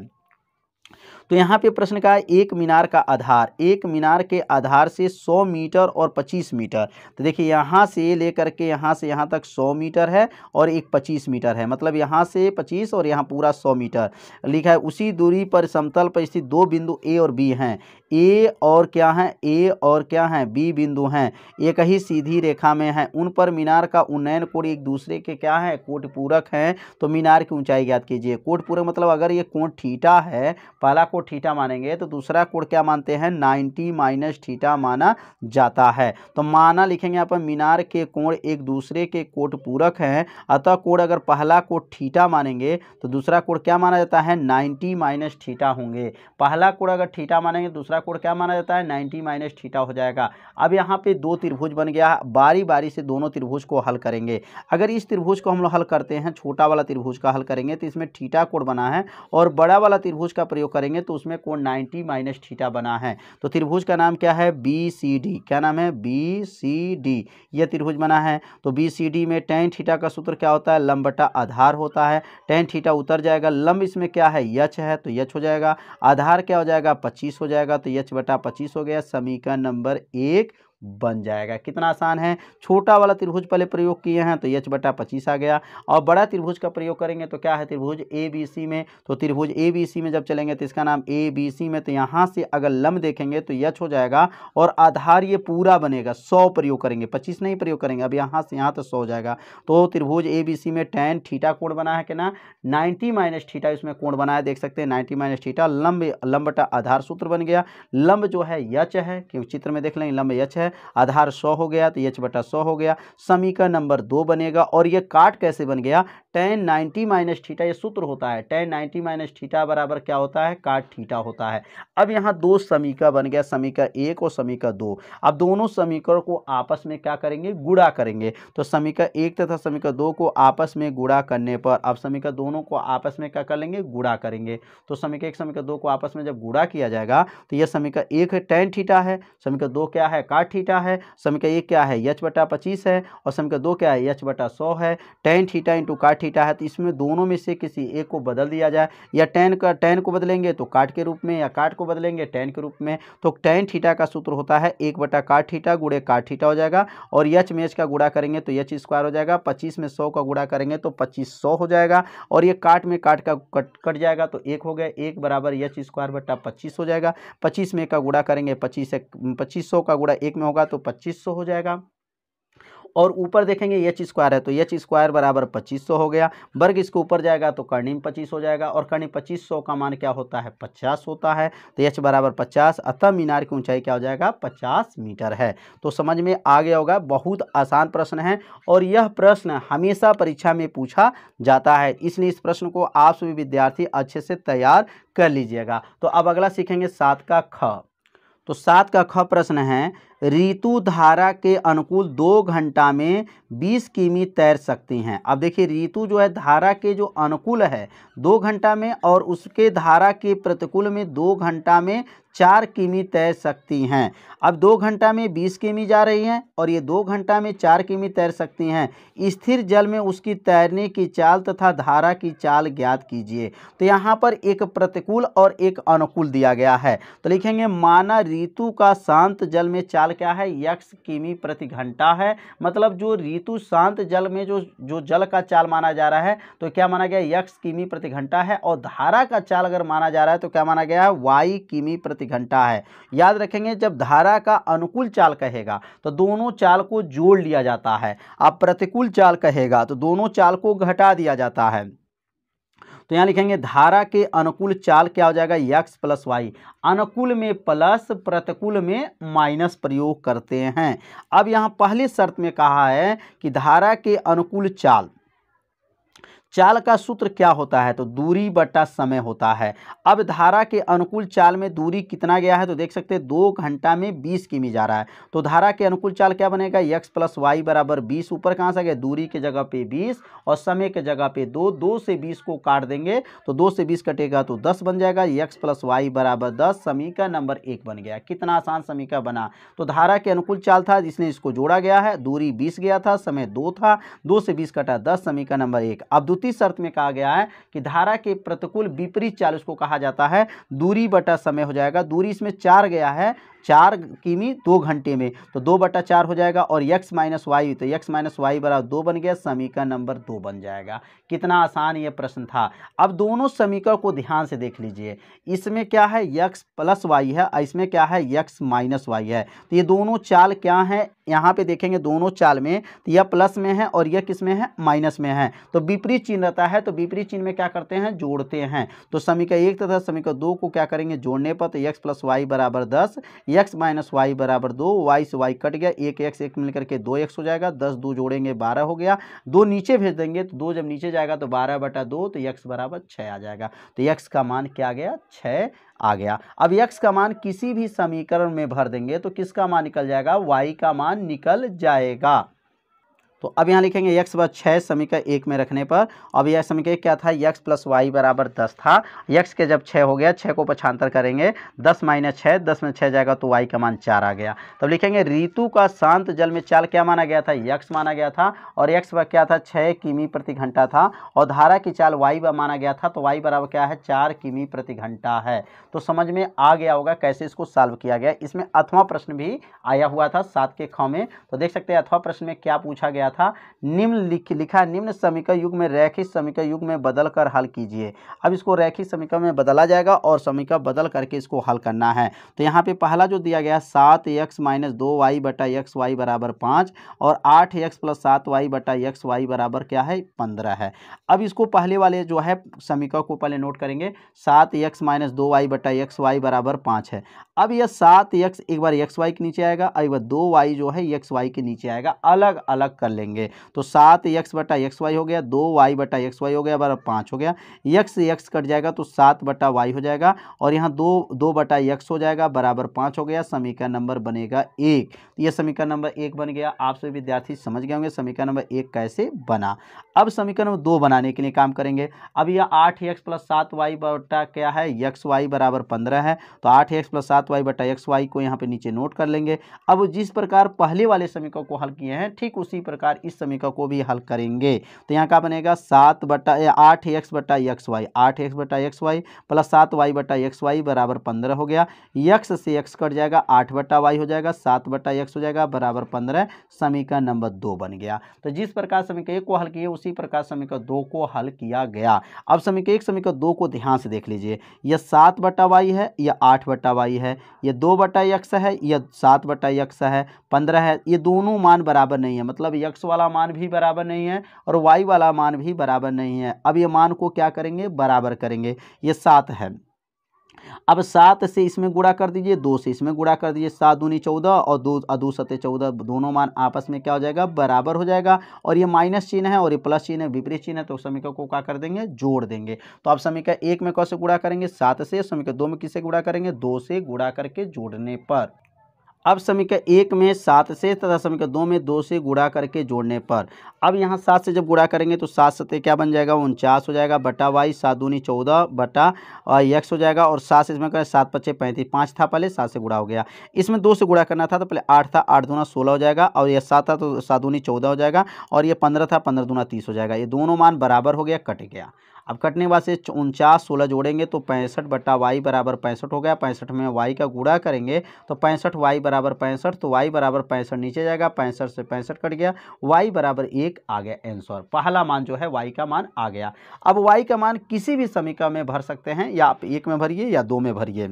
तो यहाँ पे प्रश्न का एक मीनार का आधार एक मीनार के आधार से सौ मीटर और पच्चीस मीटर तो देखिए यहाँ से लेकर के यहाँ से यहाँ तक सौ मीटर है और एक पच्चीस मीटर है मतलब यहाँ से पच्चीस और यहाँ पूरा सौ मीटर लिखा है उसी दूरी पर समतल पर स्थित दो बिंदु ए और बी हैं ए और क्या है ए और क्या है बी बिंदु हैं एक ही सीधी रेखा में है उन पर मीनार का उन्नयन कोण एक दूसरे के क्या है कोट पूरक हैं तो मीनार की ऊंचाई ज्ञात कीजिए कोट पूरक मतलब अगर ये कोण ठीठा है पहला कोट ठीठा मानेंगे तो दूसरा कोट क्या मानते हैं नाइन्टी माइनस ठीठा माना जाता है तो माना लिखेंगे यहाँ पर मीनार के कोण एक दूसरे के कोट पूरक हैं अतः कोण अगर पहला कोट ठीठा मानेंगे तो दूसरा कोण क्या माना जाता है नाइन्टी माइनस ठीठा होंगे पहला कोण अगर ठीठा मानेंगे तो दूसरा थीटा कोण क्या माना जाता है नाइन्टी माइनस थीटा हो जाएगा अब यहाँ पे दो त्रिभुज बन गया बारी बारी से दोनों त्रिभुज को हल करेंगे अगर इस त्रिभुज को हम लोग हल करते हैं छोटा वाला त्रिभुज का हल करेंगे तो इसमें ठीटा कोड बना है और बड़ा वाला त्रिभुज का प्रयोग करेंगे तो उसमें कोण नाइन्टी माइनस थीटा बना है तो त्रिभुज का नाम क्या है बी सी डी क्या नाम है बी सी डी ये त्रिभुज बना है तो बी सी डी में टेन ठीटा का सूत्र क्या होता है लंबटा आधार होता है टेन ठीटा उतर जाएगा लंब इसमें क्या है यच है तो यच हो जाएगा आधार क्या हो जाएगा 25 हो जाएगा तो एच बटा पच्चीस हो गया समीकरण नंबर एक बन जाएगा कितना आसान है छोटा वाला त्रिभुज पहले प्रयोग किए हैं तो यच बटा पच्चीस आ गया और बड़ा त्रिभुज का प्रयोग करेंगे तो क्या है त्रिभुज ए बी सी में तो त्रिभुज ए बी सी में जब चलेंगे तो इसका नाम ए बी सी में तो यहाँ से अगर लम देखेंगे तो यच हो जाएगा और आधार ये पूरा बनेगा सौ प्रयोग करेंगे पच्चीस नहीं प्रयोग करेंगे अब यहाँ से यहाँ तो सौ हो जाएगा तो त्रिभुज ए बी सी में टेन ठीटा कोण बना है कि ना नाइन्टी माइनस ठीटा इसमें कोण बना है देख सकते हैं नाइन्टी माइनस ठीटा लंब लंबा आधार सूत्र बन गया लंब जो है यच है क्योंकि चित्र में देख लेंगे लंब यच है आधार सौ हो गया तो एच बटा सौ हो गया समीकरण नंबर दो बनेगा और ये काट कैसे बन गया टेन नाइन्टी माइनस थीटा ये सूत्र होता है टेन नाइन्टी माइनस थीटा बराबर क्या होता है काट थीटा होता है अब यहाँ दो समीका बन गया समीका एक और समीका दो अब दोनों समीकरण को आपस में क्या करेंगे गुड़ा करेंगे तो समीका एक तथा समीका दो को आपस में गुड़ा करने पर अब समीका दोनों को आपस में क्या कर लेंगे गुड़ा करेंगे तो समीका एक समीका दो को आपस में जब गुड़ा किया जाएगा तो यह समीका एक है टेन थीटा है समीका दो क्या है काट थीटा है समीकरण एक क्या है यच बटा पच्चीस है और समीकरण दो क्या है यच बटा सौ है tan theta into cot theta है तो इसमें दोनों में से किसी एक को बदल दिया जाए या टेन का टेन को बदलेंगे तो काट के रूप में या काट को बदलेंगे टेन के रूप में तो टेन थीटा का सूत्र होता है एक बटा काट थीटा गुड़े काट थीटा हो जाएगा और यच में एच का गुड़ा करेंगे तो यच स्क्वायर हो जाएगा पच्चीस में सौ का गुड़ा करेंगे तो पच्चीस सौ हो जाएगा और ये काट में काट का कट कट जाएगा तो एक हो गया एक बराबर यच स्क्वायर बटा पच्चीस हो जाएगा पच्चीस में का गुड़ा करेंगे पच्चीस पच्चीस सौ का गुड़ा एक में होगा तो पच्चीस हो जाएगा और ऊपर देखेंगे एच स्क्वायर है तो एच स्क्वायर बराबर पच्चीस सौ हो गया वर्ग इसके ऊपर जाएगा तो कर्णिम में पच्चीस हो जाएगा और कर्णिम पच्चीस सौ का मान क्या होता है पचास होता है तो एच बराबर पचास अतः मीनार की ऊंचाई क्या हो जाएगा पचास मीटर है तो समझ में आ गया होगा बहुत आसान प्रश्न है और यह प्रश्न हमेशा परीक्षा में पूछा जाता है इसलिए इस प्रश्न को आप सभी विद्यार्थी अच्छे से तैयार कर लीजिएगा तो अब अगला सीखेंगे सात का ख तो सात का ख प्रश्न है ऋतु धारा के अनुकूल दो घंटा में 20 किमी तैर सकती हैं अब देखिए ऋतु जो है धारा के जो अनुकूल है दो घंटा में और उसके धारा के प्रतिकूल में दो घंटा में चार किमी तैर सकती हैं अब दो घंटा में बीस किमी जा रही हैं और ये दो घंटा में चार किमी तैर सकती हैं स्थिर जल में उसकी तैरने की चाल तथा धारा की चाल ज्ञात कीजिए तो यहाँ पर एक प्रतिकूल और एक अनुकूल दिया गया है तो लिखेंगे माना ऋतु का शांत जल में चाल क्या है यक्ष किमी प्रति घंटा है मतलब जो ऋतु शांत जल में जो जो जल का चाल माना जा रहा है तो क्या माना गया यक्ष किमी प्रति घंटा है और धारा का चाल अगर माना जा रहा है तो क्या माना गया है वाई किमी प्रति घंटा है याद रखेंगे जब धारा का अनुकूल चाल कहेगा तो दोनों चाल को जोड़ लिया जाता है अब प्रतिकूल चाल कहेगा तो दोनों चाल को घटा दिया जाता है तो यहाँ लिखेंगे धारा के अनुकूल चाल क्या हो जाएगा यक्स प्लस वाई अनुकूल में प्लस प्रतिकूल में माइनस प्रयोग करते हैं अब यहाँ पहली शर्त में कहा है कि धारा के अनुकूल चाल चाल का सूत्र क्या होता है तो दूरी बटा समय होता है अब धारा के अनुकूल चाल में दूरी कितना गया है तो देख सकते हैं दो घंटा में बीस किमी जा रहा है तो धारा के अनुकूल चाल क्या बनेगा यक्स प्लस वाई बराबर बीस ऊपर कहाँ से गया दूरी के जगह पे बीस और समय के जगह पे दो दो से बीस को काट देंगे तो दो से बीस कटेगा तो दस बन जाएगा यक्स प्लस वाई बराबर दस समीका नंबर एक बन गया कितना आसान समीका बना तो धारा के अनुकूल चाल था जिसने इसको जोड़ा गया है दूरी बीस गया था समय दो था दो से बीस कटा दस समीका नंबर एक अब उनतीस शर्त में कहा गया है कि धारा के प्रतिकूल विपरीत चाल उसको कहा जाता है दूरी बटा समय हो जाएगा दूरी इसमें चार गया है चार किमी दो घंटे में तो दो बटा चार हो जाएगा और यक्स माइनस वाई तो यक्स माइनस वाई बराबर दो बन गया समीकरण नंबर दो बन जाएगा कितना आसान ये प्रश्न था अब दोनों समीकरण को ध्यान से देख लीजिए इसमें क्या है यक्स प्लस वाई है इसमें क्या है यक्स माइनस वाई है तो ये दोनों चाल क्या है यहाँ पे देखेंगे दोनों चाल में तो यह प्लस में है और यह किस में है माइनस में है तो विपरीत चिन्ह रहता है तो विपरीत चिन्ह में क्या करते हैं जोड़ते हैं तो समीकरण एक तथा समीकरण दो को क्या करेंगे जोड़ने पर तो यक्स प्लस वाई बराबर दस एक्स माइनस वाई बराबर दो वाई से वाई कट गया एक एक्स एक मिलकर के दो एक्स हो जाएगा दस दो जोड़ेंगे बारह हो गया दो नीचे भेज देंगे तो दो जब नीचे जाएगा तो बारह बटा दो तो एक्स बराबर छः आ जाएगा तो एक्स का मान क्या गया छः आ गया अब x का मान किसी भी समीकरण में भर देंगे तो किसका मान निकल जाएगा y का मान निकल जाएगा तो अब यहाँ लिखेंगे यक्स बस छः समीकर एक में रखने पर अब यह एक क्या था यक्स प्लस वाई बराबर दस था यक्स के जब छः हो गया छः को पछांतर करेंगे दस माइनस छः दस में छः जाएगा तो वाई का मान चार आ गया तब लिखेंगे ऋतु का शांत जल में चाल क्या माना गया था यक्स माना गया था और यक्स व क्या था छः किमी प्रति घंटा था और धारा की चाल वाई व माना गया था तो वाई बराबर क्या है चार किमी प्रति घंटा है तो समझ में आ गया होगा कैसे इसको सॉल्व किया गया इसमें अथवा प्रश्न भी आया हुआ था सात के खाव में तो देख सकते हैं अथवा प्रश्न में क्या पूछा गया था निम्न लिख लिखा निम्न समीकरण युग में रैखिक समीकरण युग में बदल कर हल कीजिए अब इसको रैखिक समीकरण में बदला जाएगा और समीकरण बदल करके इसको हल करना है तो यहाँ पे पहला जो दिया गया सात एक्स माइनस दो वाई बटा एक्स वाई बराबर पाँच और आठ एक्स प्लस सात वाई बटा एक्स वाई बराबर क्या है पंद्रह है अब इसको पहले वाले जो है समीकरण को पहले नोट करेंगे सात एक्स माइनस दो वाई बटा एक्स वाई बराबर पाँच है अब यह सात एक्स एक बार एक्स वाई के नीचे आएगा और एक बार दो वाई जो है एक्स वाई के नीचे आएगा अलग अलग कर लेंगे तो सात यक्स बटा यक्स वाई हो गया दो वाई बटा यक्स वाई हो गया बराबर पाँच हो गया यक्स यक्स कट जाएगा तो सात बटा वाई हो जाएगा और यहाँ दो दो बटा यक्स हो जाएगा बराबर पाँच हो गया समीकरण नंबर बनेगा एक तो ये समीकरण नंबर एक बन गया आप सभी विद्यार्थी समझ गए होंगे समीकरण नंबर एक कैसे बना अब समीकरण नंबर दो बनाने के लिए काम करेंगे अब यह आठ एक्स प्लस सात वाई बटा क्या है यक्स वाई बराबर पंद्रह है तो आठ एक्स प्लस सात वाई बटा एक्स वाई को यहाँ पे नीचे नोट कर लेंगे अब जिस प्रकार पहले वाले समीकरण को हल किए हैं ठीक उसी प्रकार प्रकार इस समीकरण को भी हल करेंगे तो यहाँ का बनेगा सात बटा आठ एक्स बटा एक्स वाई आठ एक्स बटा एक्स वाई प्लस सात वाई बटा एक्स वाई बराबर पंद्रह हो गया यक्स से एक्स कट जाएगा आठ बटा वाई हो जाएगा सात बटा एक्स हो जाएगा बराबर पंद्रह समीकरण नंबर दो बन गया तो जिस प्रकार समीकरण एक को हल किए उसी प्रकार समीकरण दो को हल किया गया अब समीकरण एक समीकरण दो को ध्यान से देख लीजिए यह सात बटा वाई है या आठ बटा वाई है यह दो बटा यक्स है या सात बटा यक्स है पंद्रह है ये दोनों मान बराबर नहीं है मतलब यक्ष एक्स वाला मान भी बराबर नहीं है और वाई वाला मान भी बराबर नहीं है अब ये मान को क्या करेंगे बराबर करेंगे ये सात है अब सात से इसमें गुड़ा कर दीजिए दो से इसमें गुड़ा कर दीजिए सात दूनी चौदह और दो अदू सत्य चौदह दोनों मान आपस में क्या हो जाएगा बराबर हो जाएगा और ये माइनस चिन्ह है और ये प्लस चिन्ह है विपरीत चिन्ह है तो समीकरण को क्या कर देंगे जोड़ देंगे तो आप समीकरण एक में से गुड़ा करेंगे सात से समीकरण दो में किससे गुड़ा करेंगे दो से गुड़ा करके जोड़ने पर अब समीकरण एक में सात से तथा समीकरण दो में दो से गुड़ा करके जोड़ने पर अब यहाँ सात से जब गुड़ा करेंगे तो सात सत्य क्या बन जाएगा उनचास हो जाएगा बटा वाई सात दूनी चौदह बटा यक्स हो जाएगा और सात से इसमें करें सात पच्चे पैंतीस पाँच था पहले सात से गुड़ा हो गया इसमें दो से गुड़ा करना था तो पहले आठ था आठ दूना सोलह हो जाएगा और यह सात था तो सात दूनी चौदह हो जाएगा और ये पंद्रह था पंद्रह दूना तीस हो जाएगा ये दोनों मान बराबर हो गया कट गया अब कटने के बाद से उनचास सोलह जोड़ेंगे तो पैंसठ बट्टा वाई बराबर पैंसठ हो गया पैंसठ में वाई का गुड़ा करेंगे तो पैंसठ वाई बराबर पैंसठ तो वाई बराबर पैंसठ नीचे जाएगा पैंसठ से पैंसठ कट गया वाई बराबर एक आ गया आंसर पहला मान जो है वाई का मान आ गया अब वाई का मान किसी भी समीकरण में भर सकते हैं या आप एक में भरिए या दो में भरिए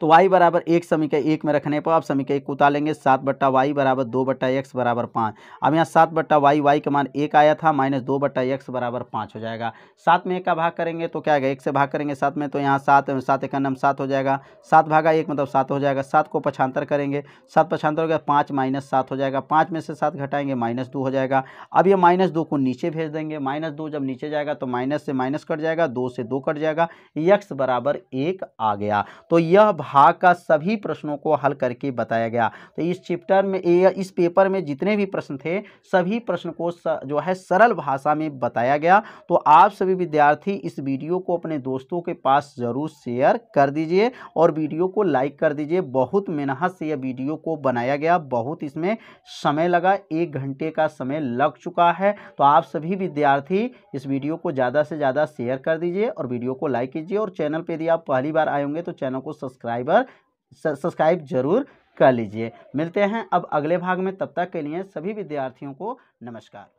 तो वाई बराबर एक समीका एक में रखने पर आप समीका एक उतारेंगे सात बट्टा वाई बराबर दो बट्टा एक्स बराबर पाँच अब यहाँ सात बट्टा वाई वाई का मान एक आया था माइनस दो बट्टा एक्स बराबर पाँच हो जाएगा सात में एक का भाग करेंगे तो क्या आएगा एक से भाग करेंगे सात में तो यहाँ सात सात एक नम सात हो जाएगा सात भागा एक मतलब सात हो जाएगा सात को पछांतर करेंगे सात पछांतर हो गया पाँच माइनस सात हो जाएगा पाँच में से सात घटाएंगे माइनस दो हो जाएगा अब ये माइनस दो को नीचे भेज देंगे माइनस दो जब नीचे जाएगा तो माइनस से माइनस कट जाएगा दो से दो कट जाएगा यक्स बराबर एक आ गया तो यह भाग का सभी प्रश्नों को हल करके बताया गया तो इस चैप्टर में इस पेपर में जितने भी प्रश्न थे सभी प्रश्न को स, जो है सरल भाषा में बताया गया तो आप सभी विद्यार्थी इस वीडियो को अपने दोस्तों के पास ज़रूर शेयर कर दीजिए और वीडियो को लाइक कर दीजिए बहुत मेहनत से यह वीडियो को बनाया गया बहुत इसमें समय लगा एक घंटे का समय लग चुका है तो आप सभी विद्यार्थी इस वीडियो को ज़्यादा से ज़्यादा शेयर कर दीजिए और वीडियो को लाइक कीजिए और चैनल पर यदि आप पहली बार आए होंगे तो चैनल को सब्सक्राइब सब्सक्राइबर सब्सक्राइब जरूर कर लीजिए मिलते हैं अब अगले भाग में तब तक के लिए सभी विद्यार्थियों को नमस्कार